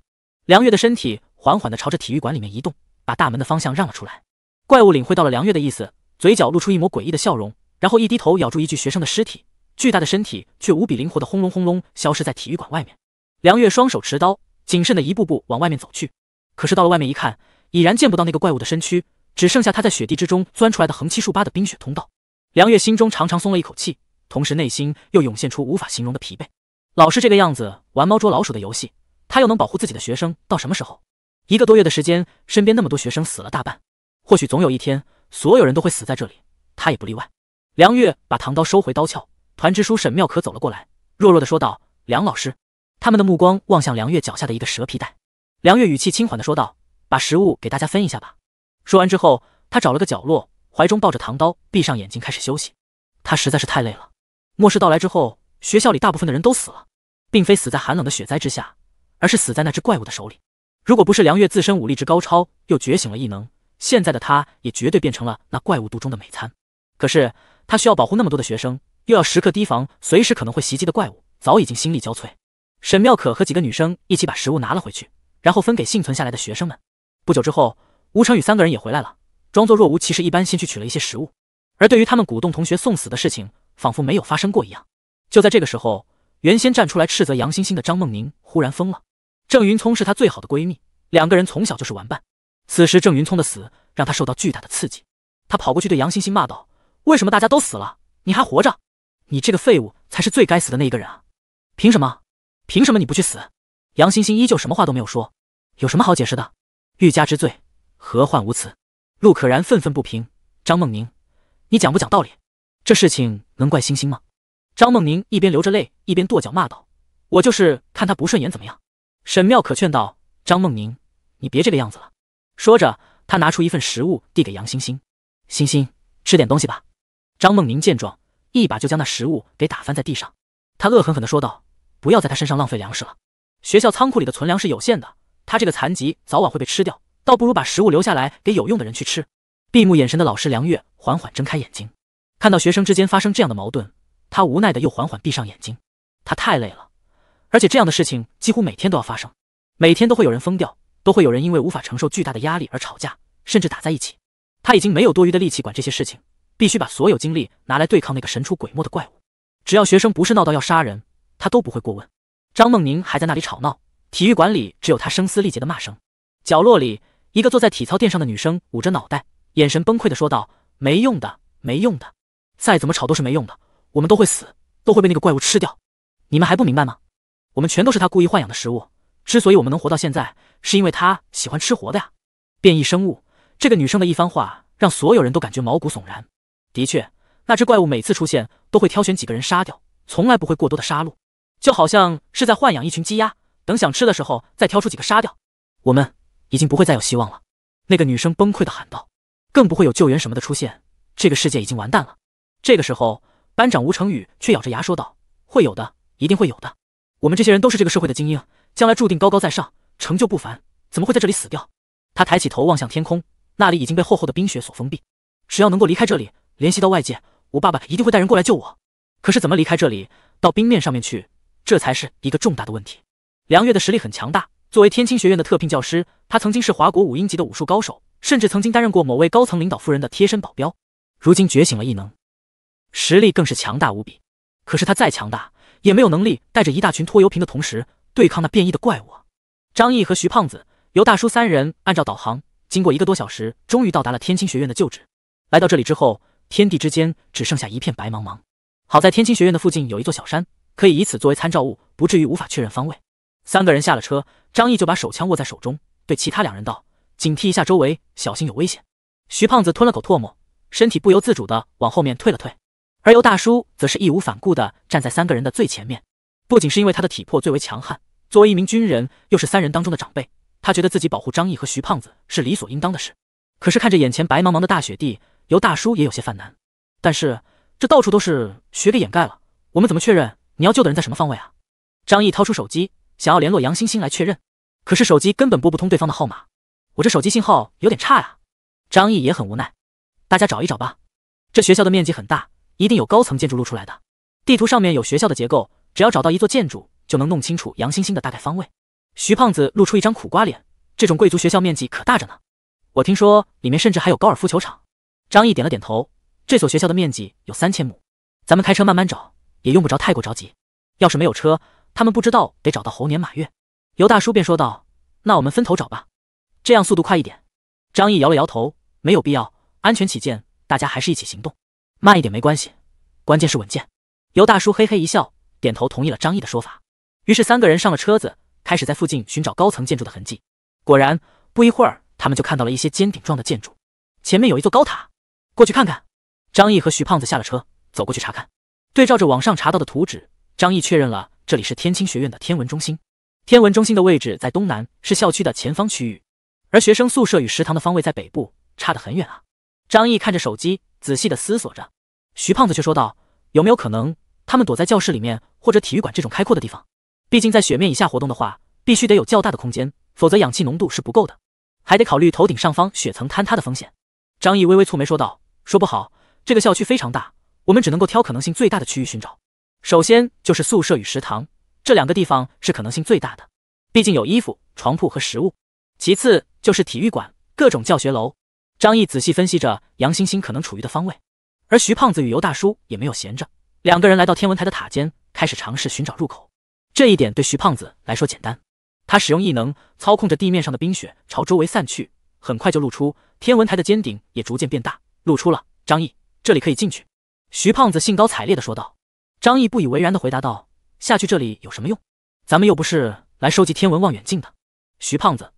梁月的身体缓缓的朝着体育馆里面移动，把大门的方向让了出来。怪物领会到了梁月的意思。嘴角露出一抹诡异的笑容，然后一低头咬住一具学生的尸体，巨大的身体却无比灵活的轰隆轰隆消失在体育馆外面。梁月双手持刀，谨慎的一步步往外面走去。可是到了外面一看，已然见不到那个怪物的身躯，只剩下他在雪地之中钻出来的横七竖八的冰雪通道。梁月心中长长松了一口气，同时内心又涌现出无法形容的疲惫。老是这个样子玩猫捉老鼠的游戏，他又能保护自己的学生到什么时候？一个多月的时间，身边那么多学生死了大半，或许总有一天。所有人都会死在这里，他也不例外。梁月把唐刀收回刀鞘，团支书沈妙可走了过来，弱弱的说道：“梁老师。”他们的目光望向梁月脚下的一个蛇皮袋。梁月语气轻缓的说道：“把食物给大家分一下吧。”说完之后，他找了个角落，怀中抱着唐刀，闭上眼睛开始休息。他实在是太累了。末世到来之后，学校里大部分的人都死了，并非死在寒冷的雪灾之下，而是死在那只怪物的手里。如果不是梁月自身武力值高超，又觉醒了异能。现在的他，也绝对变成了那怪物肚中的美餐。可是他需要保护那么多的学生，又要时刻提防随时可能会袭击的怪物，早已经心力交瘁。沈妙可和几个女生一起把食物拿了回去，然后分给幸存下来的学生们。不久之后，吴成宇三个人也回来了，装作若无其事一般，先去取了一些食物。而对于他们鼓动同学送死的事情，仿佛没有发生过一样。就在这个时候，原先站出来斥责杨欣欣的张梦宁忽然疯了。郑云聪是她最好的闺蜜，两个人从小就是玩伴。此时郑云聪的死让他受到巨大的刺激，他跑过去对杨欣欣骂道：“为什么大家都死了，你还活着？你这个废物才是最该死的那一个人啊！凭什么？凭什么你不去死？”杨欣欣依旧什么话都没有说，有什么好解释的？欲加之罪，何患无辞？陆可然愤愤不平：“张梦宁，你讲不讲道理？这事情能怪欣欣吗？”张梦宁一边流着泪，一边跺脚骂道：“我就是看他不顺眼，怎么样？”沈妙可劝道：“张梦宁，你别这个样子了。”说着，他拿出一份食物递给杨欣欣，欣欣，吃点东西吧。张梦宁见状，一把就将那食物给打翻在地上。他恶狠狠地说道：“不要在他身上浪费粮食了，学校仓库里的存粮是有限的，他这个残疾早晚会被吃掉，倒不如把食物留下来给有用的人去吃。”闭目眼神的老师梁月缓缓睁开眼睛，看到学生之间发生这样的矛盾，他无奈的又缓缓闭上眼睛。他太累了，而且这样的事情几乎每天都要发生，每天都会有人疯掉。都会有人因为无法承受巨大的压力而吵架，甚至打在一起。他已经没有多余的力气管这些事情，必须把所有精力拿来对抗那个神出鬼没的怪物。只要学生不是闹到要杀人，他都不会过问。张梦宁还在那里吵闹，体育馆里只有他声嘶力竭的骂声。角落里，一个坐在体操垫上的女生捂着脑袋，眼神崩溃的说道：“没用的，没用的，再怎么吵都是没用的，我们都会死，都会被那个怪物吃掉。你们还不明白吗？我们全都是他故意豢养的食物。”之所以我们能活到现在，是因为他喜欢吃活的呀！变异生物，这个女生的一番话让所有人都感觉毛骨悚然。的确，那只怪物每次出现都会挑选几个人杀掉，从来不会过多的杀戮，就好像是在豢养一群鸡鸭，等想吃的时候再挑出几个杀掉。我们已经不会再有希望了，那个女生崩溃的喊道，更不会有救援什么的出现，这个世界已经完蛋了。这个时候，班长吴成宇却咬着牙说道：“会有的，一定会有的，我们这些人都是这个社会的精英。”将来注定高高在上，成就不凡，怎么会在这里死掉？他抬起头望向天空，那里已经被厚厚的冰雪所封闭。只要能够离开这里，联系到外界，我爸爸一定会带人过来救我。可是怎么离开这里，到冰面上面去，这才是一个重大的问题。梁月的实力很强大，作为天青学院的特聘教师，他曾经是华国五英级的武术高手，甚至曾经担任过某位高层领导夫人的贴身保镖。如今觉醒了异能，实力更是强大无比。可是他再强大，也没有能力带着一大群拖油瓶的同时。对抗那变异的怪物。张毅和徐胖子、尤大叔三人按照导航，经过一个多小时，终于到达了天青学院的旧址。来到这里之后，天地之间只剩下一片白茫茫。好在天青学院的附近有一座小山，可以以此作为参照物，不至于无法确认方位。三个人下了车，张毅就把手枪握在手中，对其他两人道：“警惕一下周围，小心有危险。”徐胖子吞了口唾沫，身体不由自主的往后面退了退，而尤大叔则是义无反顾的站在三个人的最前面。不仅是因为他的体魄最为强悍，作为一名军人，又是三人当中的长辈，他觉得自己保护张毅和徐胖子是理所应当的事。可是看着眼前白茫茫的大雪地，尤大叔也有些犯难。但是这到处都是雪给掩盖了，我们怎么确认你要救的人在什么方位啊？张毅掏出手机，想要联络杨欣欣来确认，可是手机根本拨不通对方的号码。我这手机信号有点差啊。张毅也很无奈。大家找一找吧，这学校的面积很大，一定有高层建筑露出来的。地图上面有学校的结构。只要找到一座建筑，就能弄清楚杨欣欣的大概方位。徐胖子露出一张苦瓜脸。这种贵族学校面积可大着呢，我听说里面甚至还有高尔夫球场。张毅点了点头。这所学校的面积有三千亩，咱们开车慢慢找，也用不着太过着急。要是没有车，他们不知道得找到猴年马月。尤大叔便说道：“那我们分头找吧，这样速度快一点。”张毅摇了摇头，没有必要。安全起见，大家还是一起行动，慢一点没关系，关键是稳健。尤大叔嘿嘿一笑。点头同意了张毅的说法，于是三个人上了车子，开始在附近寻找高层建筑的痕迹。果然，不一会儿，他们就看到了一些尖顶状的建筑。前面有一座高塔，过去看看。张毅和徐胖子下了车，走过去查看。对照着网上查到的图纸，张毅确认了这里是天青学院的天文中心。天文中心的位置在东南，是校区的前方区域，而学生宿舍与食堂的方位在北部，差得很远啊。张毅看着手机，仔细的思索着。徐胖子却说道：“有没有可能？”他们躲在教室里面或者体育馆这种开阔的地方，毕竟在雪面以下活动的话，必须得有较大的空间，否则氧气浓度是不够的，还得考虑头顶上方雪层坍塌的风险。张毅微微蹙眉说道：“说不好，这个校区非常大，我们只能够挑可能性最大的区域寻找。首先就是宿舍与食堂这两个地方是可能性最大的，毕竟有衣服、床铺和食物。其次就是体育馆、各种教学楼。”张毅仔细分析着杨欣欣可能处于的方位，而徐胖子与尤大叔也没有闲着。两个人来到天文台的塔尖，开始尝试寻找入口。这一点对徐胖子来说简单，他使用异能操控着地面上的冰雪朝周围散去，很快就露出天文台的尖顶，也逐渐变大，露出了张毅。这里可以进去，徐胖子兴高采烈地说道。张毅不以为然地回答道：“下去这里有什么用？咱们又不是来收集天文望远镜的。”徐胖子，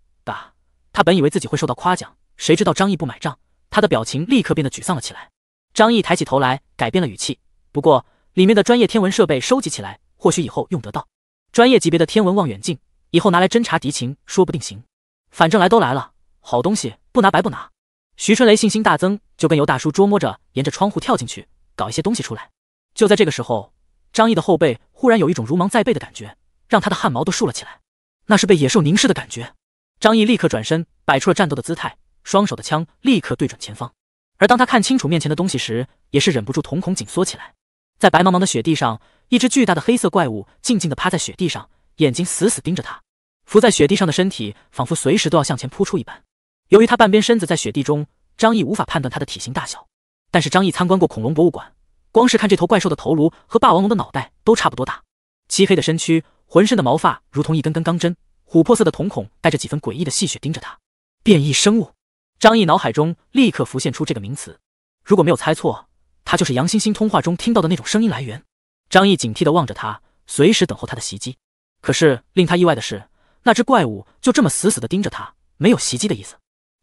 他本以为自己会受到夸奖，谁知道张毅不买账，他的表情立刻变得沮丧了起来。张毅抬起头来，改变了语气，不过。里面的专业天文设备收集起来，或许以后用得到。专业级别的天文望远镜，以后拿来侦察敌情，说不定行。反正来都来了，好东西不拿白不拿。徐春雷信心大增，就跟尤大叔捉摸着，沿着窗户跳进去，搞一些东西出来。就在这个时候，张毅的后背忽然有一种如芒在背的感觉，让他的汗毛都竖了起来。那是被野兽凝视的感觉。张毅立刻转身，摆出了战斗的姿态，双手的枪立刻对准前方。而当他看清楚面前的东西时，也是忍不住瞳孔紧缩起来。在白茫茫的雪地上，一只巨大的黑色怪物静静地趴在雪地上，眼睛死死盯着他。伏在雪地上的身体仿佛随时都要向前扑出一般。由于他半边身子在雪地中，张毅无法判断他的体型大小。但是张毅参观过恐龙博物馆，光是看这头怪兽的头颅和霸王龙的脑袋都差不多大。漆黑的身躯，浑身的毛发如同一根根钢针，琥珀色的瞳孔带着几分诡异的戏谑盯着他。变异生物，张毅脑海中立刻浮现出这个名词。如果没有猜错。他就是杨欣欣通话中听到的那种声音来源。张毅警惕地望着他，随时等候他的袭击。可是令他意外的是，那只怪物就这么死死地盯着他，没有袭击的意思。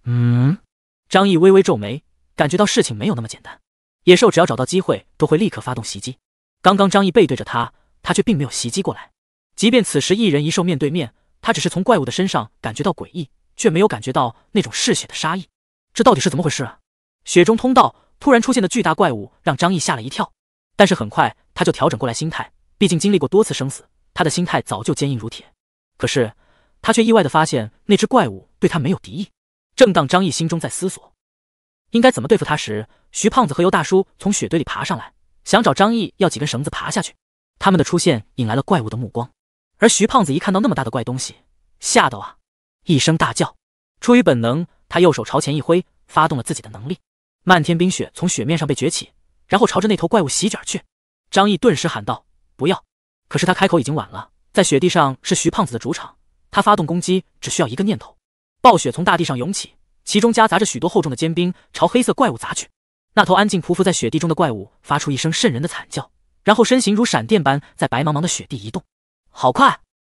嗯。张毅微微皱眉，感觉到事情没有那么简单。野兽只要找到机会，都会立刻发动袭击。刚刚张毅背对着他，他却并没有袭击过来。即便此时一人一兽面对面，他只是从怪物的身上感觉到诡异，却没有感觉到那种嗜血的杀意。这到底是怎么回事？啊？雪中通道。突然出现的巨大怪物让张毅吓了一跳，但是很快他就调整过来心态，毕竟经历过多次生死，他的心态早就坚硬如铁。可是他却意外的发现那只怪物对他没有敌意。正当张毅心中在思索应该怎么对付他时，徐胖子和尤大叔从雪堆里爬上来，想找张毅要几根绳子爬下去。他们的出现引来了怪物的目光，而徐胖子一看到那么大的怪东西，吓得啊，一声大叫，出于本能，他右手朝前一挥，发动了自己的能力。漫天冰雪从雪面上被卷起，然后朝着那头怪物席卷去。张毅顿时喊道：“不要！”可是他开口已经晚了，在雪地上是徐胖子的主场，他发动攻击只需要一个念头。暴雪从大地上涌起，其中夹杂着许多厚重的坚冰，朝黑色怪物砸去。那头安静匍匐在雪地中的怪物发出一声渗人的惨叫，然后身形如闪电般在白茫茫的雪地移动，好快！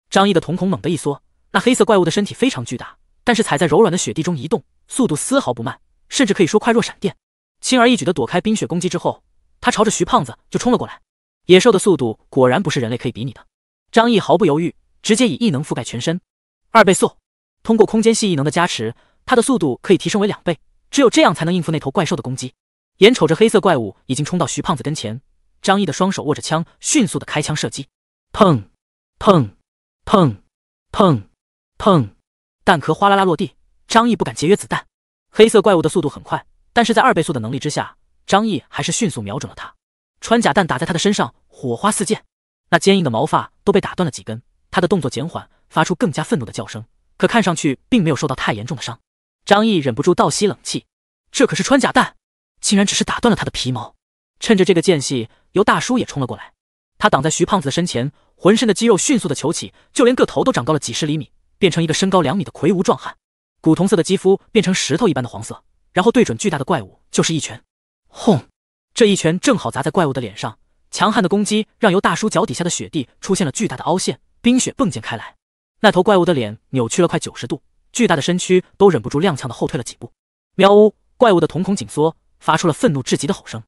张毅的瞳孔猛地一缩。那黑色怪物的身体非常巨大，但是踩在柔软的雪地中移动速度丝毫不慢。甚至可以说快若闪电，轻而易举的躲开冰雪攻击之后，他朝着徐胖子就冲了过来。野兽的速度果然不是人类可以比拟的。张毅毫不犹豫，直接以异能覆盖全身，二倍速。通过空间系异能的加持，他的速度可以提升为两倍，只有这样才能应付那头怪兽的攻击。眼瞅着黑色怪物已经冲到徐胖子跟前，张毅的双手握着枪，迅速的开枪射击。砰砰砰砰砰，弹壳哗啦啦落地。张毅不敢节约子弹。黑色怪物的速度很快，但是在二倍速的能力之下，张毅还是迅速瞄准了它。穿甲弹打在他的身上，火花四溅，那坚硬的毛发都被打断了几根。他的动作减缓，发出更加愤怒的叫声，可看上去并没有受到太严重的伤。张毅忍不住倒吸冷气，这可是穿甲弹，竟然只是打断了他的皮毛。趁着这个间隙，尤大叔也冲了过来，他挡在徐胖子的身前，浑身的肌肉迅速的球起，就连个头都长高了几十厘米，变成一个身高两米的魁梧壮汉。古铜色的肌肤变成石头一般的黄色，然后对准巨大的怪物就是一拳，轰！这一拳正好砸在怪物的脸上，强悍的攻击让由大叔脚底下的雪地出现了巨大的凹陷，冰雪迸溅开来。那头怪物的脸扭曲了快九十度，巨大的身躯都忍不住踉跄的后退了几步。喵呜！怪物的瞳孔紧缩，发出了愤怒至极的吼声。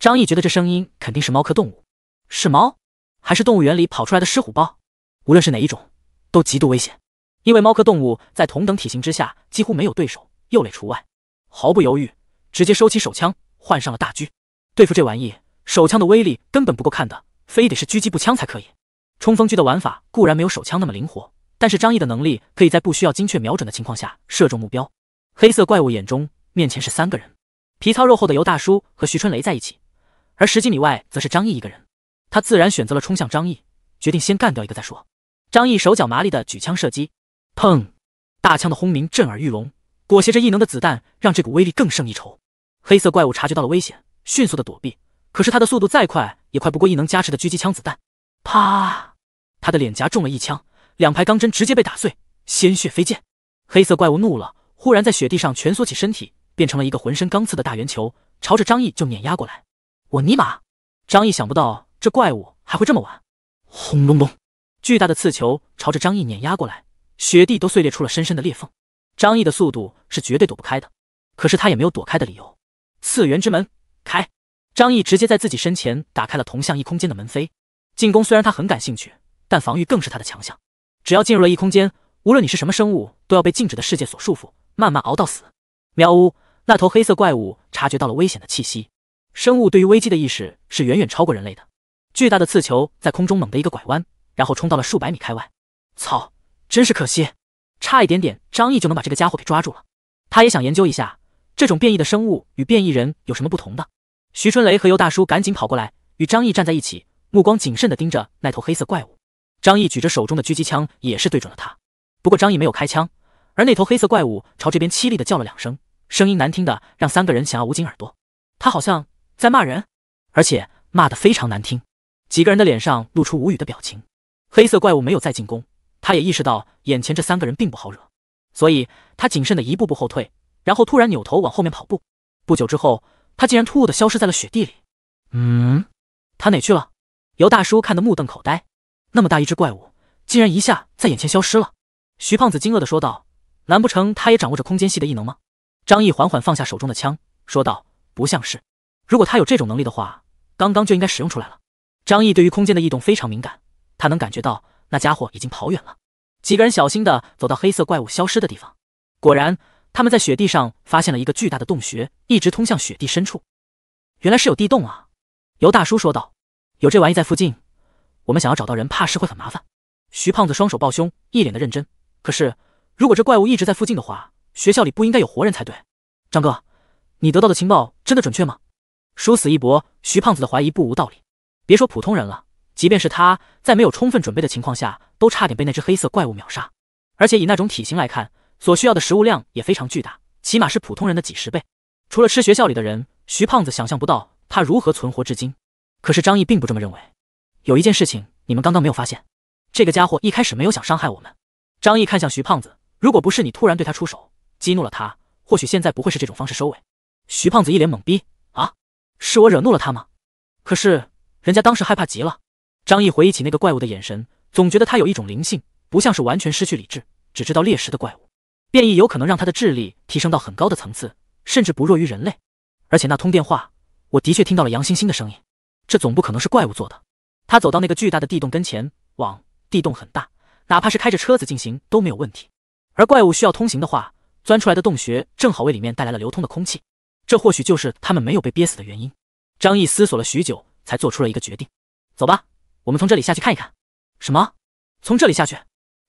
张毅觉得这声音肯定是猫科动物，是猫，还是动物园里跑出来的狮虎豹？无论是哪一种，都极度危险。因为猫科动物在同等体型之下几乎没有对手，幼类除外。毫不犹豫，直接收起手枪，换上了大狙。对付这玩意，手枪的威力根本不够看的，非得是狙击步枪才可以。冲锋狙的玩法固然没有手枪那么灵活，但是张毅的能力可以在不需要精确瞄准的情况下射中目标。黑色怪物眼中，面前是三个人，皮糙肉厚的尤大叔和徐春雷在一起，而十几米外则是张毅一个人。他自然选择了冲向张毅，决定先干掉一个再说。张毅手脚麻利的举枪射击。砰！大枪的轰鸣震耳欲聋，裹挟着异能的子弹让这股威力更胜一筹。黑色怪物察觉到了危险，迅速的躲避，可是它的速度再快也快不过异能加持的狙击枪子弹。啪！他的脸颊中了一枪，两排钢针直接被打碎，鲜血飞溅。黑色怪物怒了，忽然在雪地上蜷缩起身体，变成了一个浑身钢刺的大圆球，朝着张毅就碾压过来。我尼玛！张毅想不到这怪物还会这么玩。轰隆隆！巨大的刺球朝着张毅碾压过来。雪地都碎裂出了深深的裂缝，张毅的速度是绝对躲不开的，可是他也没有躲开的理由。次元之门开，张毅直接在自己身前打开了同向异空间的门扉。进攻虽然他很感兴趣，但防御更是他的强项。只要进入了异空间，无论你是什么生物，都要被静止的世界所束缚，慢慢熬到死。喵呜！那头黑色怪物察觉到了危险的气息，生物对于危机的意识是远远超过人类的。巨大的刺球在空中猛的一个拐弯，然后冲到了数百米开外。操！真是可惜，差一点点张毅就能把这个家伙给抓住了。他也想研究一下这种变异的生物与变异人有什么不同的。徐春雷和尤大叔赶紧跑过来，与张毅站在一起，目光谨慎地盯着那头黑色怪物。张毅举着手中的狙击枪，也是对准了他。不过张毅没有开枪，而那头黑色怪物朝这边凄厉地叫了两声，声音难听的让三个人想要捂紧耳朵。他好像在骂人，而且骂得非常难听。几个人的脸上露出无语的表情。黑色怪物没有再进攻。他也意识到眼前这三个人并不好惹，所以他谨慎的一步步后退，然后突然扭头往后面跑步。不久之后，他竟然突兀的消失在了雪地里。嗯，他哪去了？尤大叔看得目瞪口呆，那么大一只怪物，竟然一下在眼前消失了。徐胖子惊愕的说道：“难不成他也掌握着空间系的异能吗？”张毅缓缓放下手中的枪，说道：“不像是，如果他有这种能力的话，刚刚就应该使用出来了。”张毅对于空间的异动非常敏感，他能感觉到。那家伙已经跑远了。几个人小心的走到黑色怪物消失的地方，果然，他们在雪地上发现了一个巨大的洞穴，一直通向雪地深处。原来是有地洞啊！尤大叔说道：“有这玩意在附近，我们想要找到人，怕是会很麻烦。”徐胖子双手抱胸，一脸的认真。可是，如果这怪物一直在附近的话，学校里不应该有活人才对。张哥，你得到的情报真的准确吗？殊死一搏，徐胖子的怀疑不无道理。别说普通人了。即便是他在没有充分准备的情况下，都差点被那只黑色怪物秒杀。而且以那种体型来看，所需要的食物量也非常巨大，起码是普通人的几十倍。除了吃学校里的人，徐胖子想象不到他如何存活至今。可是张毅并不这么认为。有一件事情你们刚刚没有发现，这个家伙一开始没有想伤害我们。张毅看向徐胖子，如果不是你突然对他出手，激怒了他，或许现在不会是这种方式收尾。徐胖子一脸懵逼，啊，是我惹怒了他吗？可是人家当时害怕极了。张毅回忆起那个怪物的眼神，总觉得他有一种灵性，不像是完全失去理智、只知道猎食的怪物。变异有可能让他的智力提升到很高的层次，甚至不弱于人类。而且那通电话，我的确听到了杨欣欣的声音，这总不可能是怪物做的。他走到那个巨大的地洞跟前，往地洞很大，哪怕是开着车子进行都没有问题。而怪物需要通行的话，钻出来的洞穴正好为里面带来了流通的空气，这或许就是他们没有被憋死的原因。张毅思索了许久，才做出了一个决定：走吧。我们从这里下去看一看。什么？从这里下去？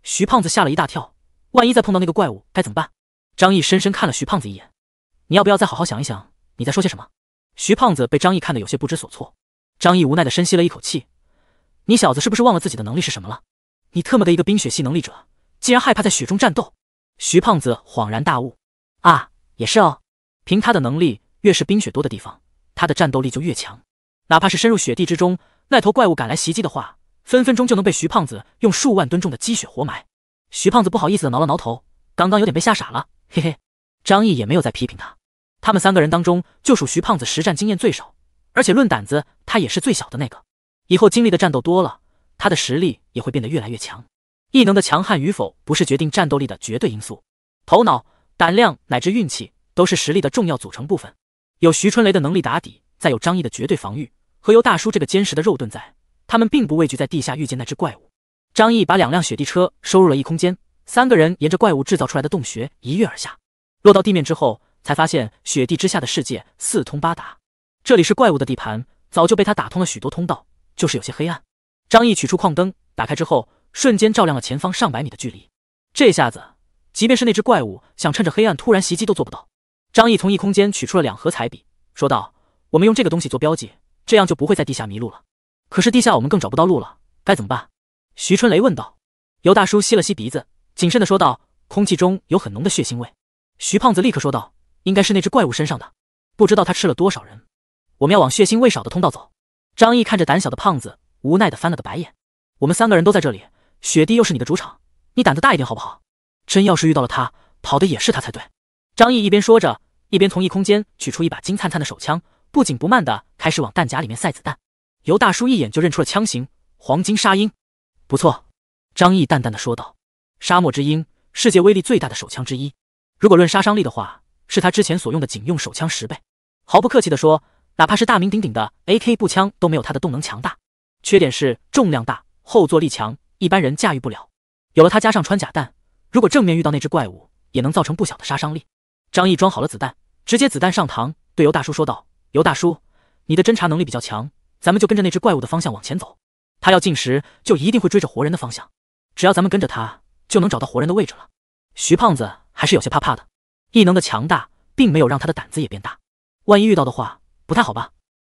徐胖子吓了一大跳。万一再碰到那个怪物该怎么办？张毅深深看了徐胖子一眼：“你要不要再好好想一想，你在说些什么？”徐胖子被张毅看得有些不知所措。张毅无奈的深吸了一口气：“你小子是不是忘了自己的能力是什么了？你特么的一个冰雪系能力者，竟然害怕在雪中战斗？”徐胖子恍然大悟：“啊，也是哦。凭他的能力，越是冰雪多的地方，他的战斗力就越强。哪怕是深入雪地之中。”那头怪物赶来袭击的话，分分钟就能被徐胖子用数万吨重的积雪活埋。徐胖子不好意思的挠了挠头，刚刚有点被吓傻了，嘿嘿。张毅也没有再批评他。他们三个人当中，就属徐胖子实战经验最少，而且论胆子，他也是最小的那个。以后经历的战斗多了，他的实力也会变得越来越强。异能的强悍与否，不是决定战斗力的绝对因素，头脑、胆量乃至运气，都是实力的重要组成部分。有徐春雷的能力打底，再有张毅的绝对防御。和由大叔这个坚实的肉盾在，他们并不畏惧在地下遇见那只怪物。张毅把两辆雪地车收入了异空间，三个人沿着怪物制造出来的洞穴一跃而下，落到地面之后，才发现雪地之下的世界四通八达。这里是怪物的地盘，早就被他打通了许多通道，就是有些黑暗。张毅取出矿灯，打开之后，瞬间照亮了前方上百米的距离。这下子，即便是那只怪物想趁着黑暗突然袭击都做不到。张毅从异空间取出了两盒彩笔，说道：“我们用这个东西做标记。”这样就不会在地下迷路了。可是地下我们更找不到路了，该怎么办？徐春雷问道。尤大叔吸了吸鼻子，谨慎的说道：“空气中有很浓的血腥味。”徐胖子立刻说道：“应该是那只怪物身上的，不知道他吃了多少人。我们要往血腥味少的通道走。”张毅看着胆小的胖子，无奈的翻了个白眼：“我们三个人都在这里，雪地又是你的主场，你胆子大一点好不好？真要是遇到了他，跑的也是他才对。”张毅一边说着，一边从异空间取出一把金灿灿的手枪。不紧不慢的开始往弹夹里面塞子弹，尤大叔一眼就认出了枪型，黄金沙鹰，不错。张毅淡淡的说道：“沙漠之鹰，世界威力最大的手枪之一。如果论杀伤力的话，是他之前所用的警用手枪十倍。毫不客气的说，哪怕是大名鼎鼎的 AK 步枪都没有它的动能强大。缺点是重量大，后坐力强，一般人驾驭不了。有了它，加上穿甲弹，如果正面遇到那只怪物，也能造成不小的杀伤力。”张毅装好了子弹，直接子弹上膛，对尤大叔说道。尤大叔，你的侦查能力比较强，咱们就跟着那只怪物的方向往前走。他要进食，就一定会追着活人的方向。只要咱们跟着他，就能找到活人的位置了。徐胖子还是有些怕怕的，异能的强大并没有让他的胆子也变大。万一遇到的话，不太好吧？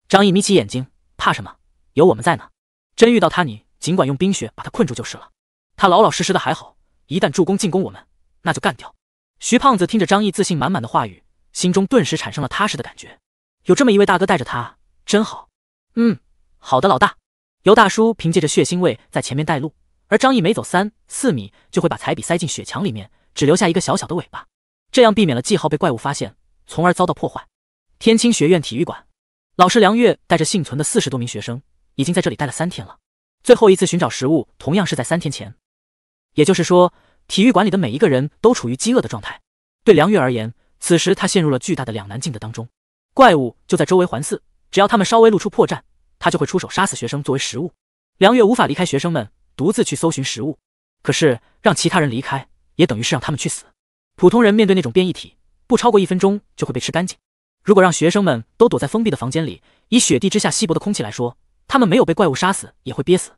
张毅眯起眼睛，怕什么？有我们在呢。真遇到他，你尽管用冰雪把他困住就是了。他老老实实的还好，一旦助攻进攻我们，那就干掉。徐胖子听着张毅自信满满的话语，心中顿时产生了踏实的感觉。有这么一位大哥带着他，真好。嗯，好的，老大。尤大叔凭借着血腥味在前面带路，而张毅每走三四米就会把彩笔塞进雪墙里面，只留下一个小小的尾巴，这样避免了记号被怪物发现，从而遭到破坏。天青学院体育馆，老师梁月带着幸存的四十多名学生，已经在这里待了三天了。最后一次寻找食物，同样是在三天前。也就是说，体育馆里的每一个人都处于饥饿的状态。对梁月而言，此时他陷入了巨大的两难境的当中。怪物就在周围环伺，只要他们稍微露出破绽，他就会出手杀死学生作为食物。梁月无法离开学生们，独自去搜寻食物。可是让其他人离开，也等于是让他们去死。普通人面对那种变异体，不超过一分钟就会被吃干净。如果让学生们都躲在封闭的房间里，以雪地之下稀薄的空气来说，他们没有被怪物杀死也会憋死。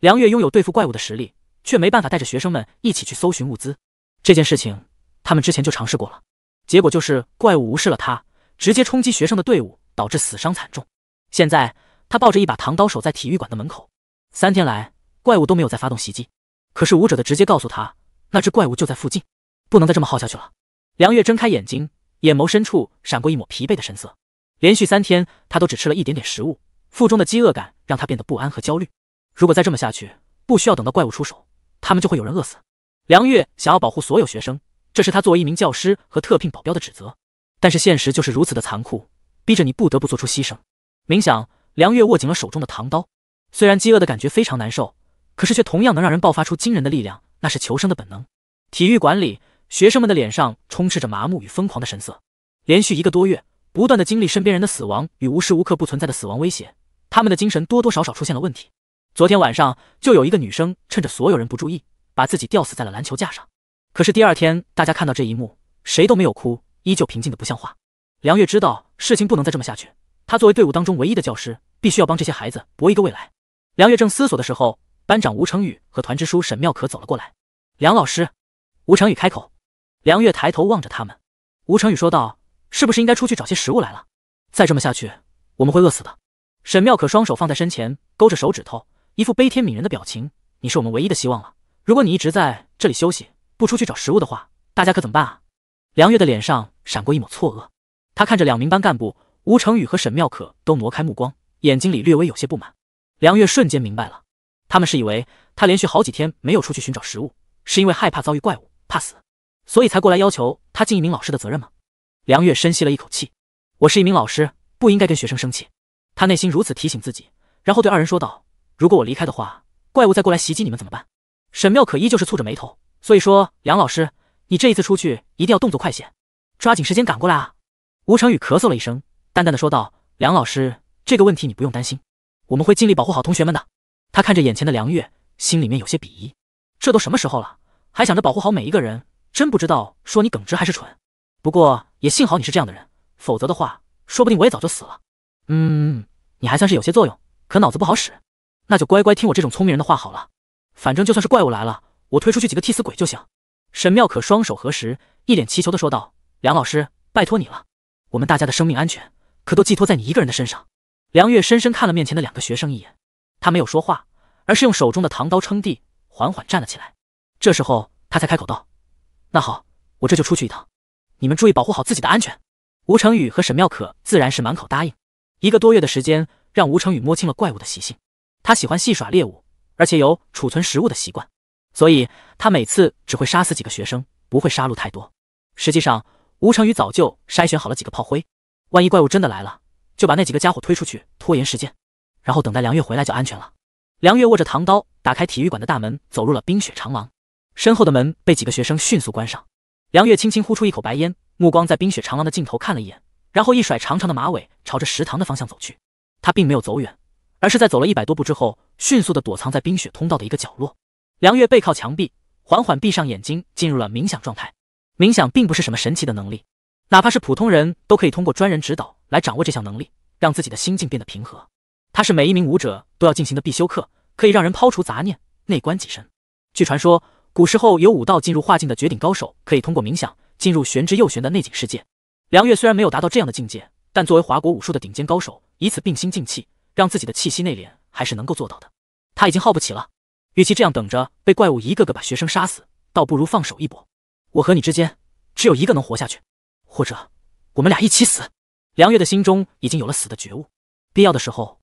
梁月拥有对付怪物的实力，却没办法带着学生们一起去搜寻物资。这件事情他们之前就尝试过了，结果就是怪物无视了他。直接冲击学生的队伍，导致死伤惨重。现在他抱着一把唐刀守在体育馆的门口。三天来，怪物都没有再发动袭击。可是武者的直接告诉他，那只怪物就在附近，不能再这么耗下去了。梁月睁开眼睛，眼眸深处闪过一抹疲惫的神色。连续三天，他都只吃了一点点食物，腹中的饥饿感让他变得不安和焦虑。如果再这么下去，不需要等到怪物出手，他们就会有人饿死。梁月想要保护所有学生，这是他作为一名教师和特聘保镖的职责。但是现实就是如此的残酷，逼着你不得不做出牺牲。冥想，梁月握紧了手中的唐刀。虽然饥饿的感觉非常难受，可是却同样能让人爆发出惊人的力量，那是求生的本能。体育馆里，学生们的脸上充斥着麻木与疯狂的神色。连续一个多月，不断的经历身边人的死亡与无时无刻不存在的死亡威胁，他们的精神多多少少出现了问题。昨天晚上，就有一个女生趁着所有人不注意，把自己吊死在了篮球架上。可是第二天，大家看到这一幕，谁都没有哭。依旧平静的不像话。梁月知道事情不能再这么下去，她作为队伍当中唯一的教师，必须要帮这些孩子搏一个未来。梁月正思索的时候，班长吴成宇和团支书沈妙可走了过来。梁老师，吴成宇开口。梁月抬头望着他们，吴成宇说道：“是不是应该出去找些食物来了？再这么下去，我们会饿死的。”沈妙可双手放在身前，勾着手指头，一副悲天悯人的表情：“你是我们唯一的希望了。如果你一直在这里休息，不出去找食物的话，大家可怎么办啊？”梁月的脸上闪过一抹错愕，他看着两名班干部吴成宇和沈妙可，都挪开目光，眼睛里略微有些不满。梁月瞬间明白了，他们是以为他连续好几天没有出去寻找食物，是因为害怕遭遇怪物，怕死，所以才过来要求他尽一名老师的责任吗？梁月深吸了一口气，我是一名老师，不应该跟学生生气。他内心如此提醒自己，然后对二人说道：“如果我离开的话，怪物再过来袭击你们怎么办？”沈妙可依旧是蹙着眉头，所以说，梁老师。你这一次出去一定要动作快些，抓紧时间赶过来啊！吴成宇咳嗽了一声，淡淡的说道：“梁老师，这个问题你不用担心，我们会尽力保护好同学们的。”他看着眼前的梁月，心里面有些鄙夷：“这都什么时候了，还想着保护好每一个人，真不知道说你耿直还是蠢。不过也幸好你是这样的人，否则的话，说不定我也早就死了。嗯，你还算是有些作用，可脑子不好使，那就乖乖听我这种聪明人的话好了。反正就算是怪物来了，我推出去几个替死鬼就行。”沈妙可双手合十，一脸祈求的说道：“梁老师，拜托你了，我们大家的生命安全可都寄托在你一个人的身上。”梁月深深看了面前的两个学生一眼，他没有说话，而是用手中的唐刀撑地，缓缓站了起来。这时候，他才开口道：“那好，我这就出去一趟，你们注意保护好自己的安全。”吴成宇和沈妙可自然是满口答应。一个多月的时间，让吴成宇摸清了怪物的习性，他喜欢戏耍猎物，而且有储存食物的习惯。所以，他每次只会杀死几个学生，不会杀戮太多。实际上，吴成宇早就筛选好了几个炮灰，万一怪物真的来了，就把那几个家伙推出去，拖延时间，然后等待梁月回来就安全了。梁月握着唐刀，打开体育馆的大门，走入了冰雪长廊，身后的门被几个学生迅速关上。梁月轻轻呼出一口白烟，目光在冰雪长廊的尽头看了一眼，然后一甩长长的马尾，朝着食堂的方向走去。他并没有走远，而是在走了一百多步之后，迅速的躲藏在冰雪通道的一个角落。梁月背靠墙壁，缓缓闭上眼睛，进入了冥想状态。冥想并不是什么神奇的能力，哪怕是普通人都可以通过专人指导来掌握这项能力，让自己的心境变得平和。它是每一名武者都要进行的必修课，可以让人抛除杂念，内观己身。据传说，古时候有武道进入化境的绝顶高手，可以通过冥想进入玄之又玄的内景世界。梁月虽然没有达到这样的境界，但作为华国武术的顶尖高手，以此静心静气，让自己的气息内敛，还是能够做到的。他已经耗不起了。与其这样等着被怪物一个个把学生杀死，倒不如放手一搏。我和你之间，只有一个能活下去，或者我们俩一起死。梁月的心中已经有了死的觉悟，必要的时候，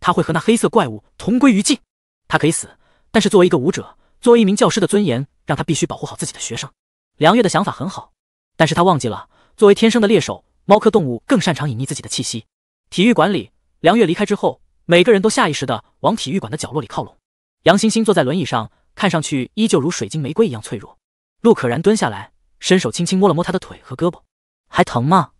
他会和那黑色怪物同归于尽。他可以死，但是作为一个舞者，作为一名教师的尊严，让他必须保护好自己的学生。梁月的想法很好，但是他忘记了，作为天生的猎手，猫科动物更擅长隐匿自己的气息。体育馆里，梁月离开之后，每个人都下意识的往体育馆的角落里靠拢。杨欣欣坐在轮椅上，看上去依旧如水晶玫瑰一样脆弱。陆可然蹲下来，伸手轻轻摸了摸她的腿和胳膊，还疼吗？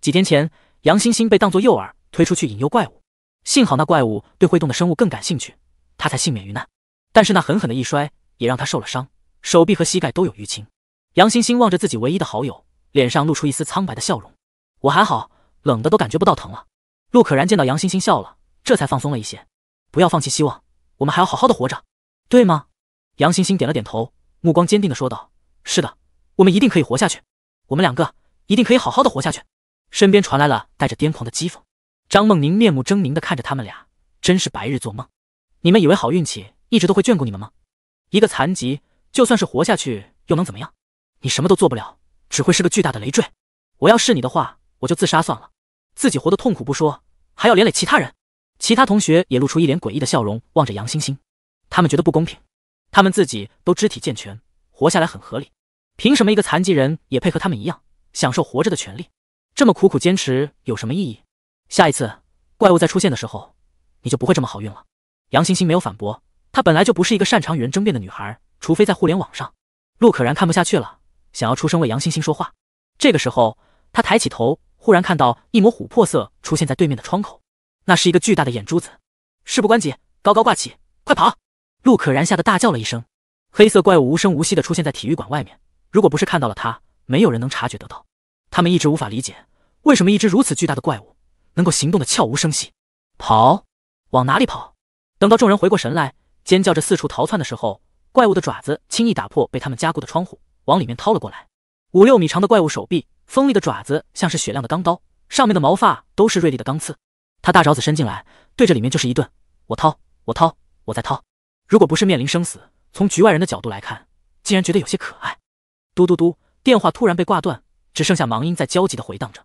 几天前，杨欣欣被当作诱饵推出去引诱怪物，幸好那怪物对会动的生物更感兴趣，她才幸免于难。但是那狠狠的一摔也让她受了伤，手臂和膝盖都有淤青。杨欣欣望着自己唯一的好友，脸上露出一丝苍白的笑容。我还好，冷的都感觉不到疼了。陆可然见到杨欣欣笑了，这才放松了一些。不要放弃希望。我们还要好好的活着，对吗？杨欣欣点了点头，目光坚定的说道：“是的，我们一定可以活下去，我们两个一定可以好好的活下去。”身边传来了带着癫狂的讥讽，张梦宁面目狰狞的看着他们俩，真是白日做梦。你们以为好运气一直都会眷顾你们吗？一个残疾，就算是活下去又能怎么样？你什么都做不了，只会是个巨大的累赘。我要是你的话，我就自杀算了，自己活得痛苦不说，还要连累其他人。其他同学也露出一脸诡异的笑容，望着杨欣欣。他们觉得不公平，他们自己都肢体健全，活下来很合理，凭什么一个残疾人也配和他们一样享受活着的权利？这么苦苦坚持有什么意义？下一次怪物再出现的时候，你就不会这么好运了。杨欣欣没有反驳，她本来就不是一个擅长与人争辩的女孩，除非在互联网上。陆可然看不下去了，想要出声为杨欣欣说话。这个时候，他抬起头，忽然看到一抹琥珀色出现在对面的窗口。那是一个巨大的眼珠子，事不关己，高高挂起，快跑！陆可然吓得大叫了一声。黑色怪物无声无息的出现在体育馆外面，如果不是看到了它，没有人能察觉得到。他们一直无法理解，为什么一只如此巨大的怪物能够行动的悄无声息。跑？往哪里跑？等到众人回过神来，尖叫着四处逃窜的时候，怪物的爪子轻易打破被他们加固的窗户，往里面掏了过来。五六米长的怪物手臂，锋利的爪子像是雪亮的钢刀，上面的毛发都是锐利的钢刺。他大爪子伸进来，对着里面就是一顿。我掏，我掏，我再掏。如果不是面临生死，从局外人的角度来看，竟然觉得有些可爱。嘟嘟嘟，电话突然被挂断，只剩下忙音在焦急的回荡着。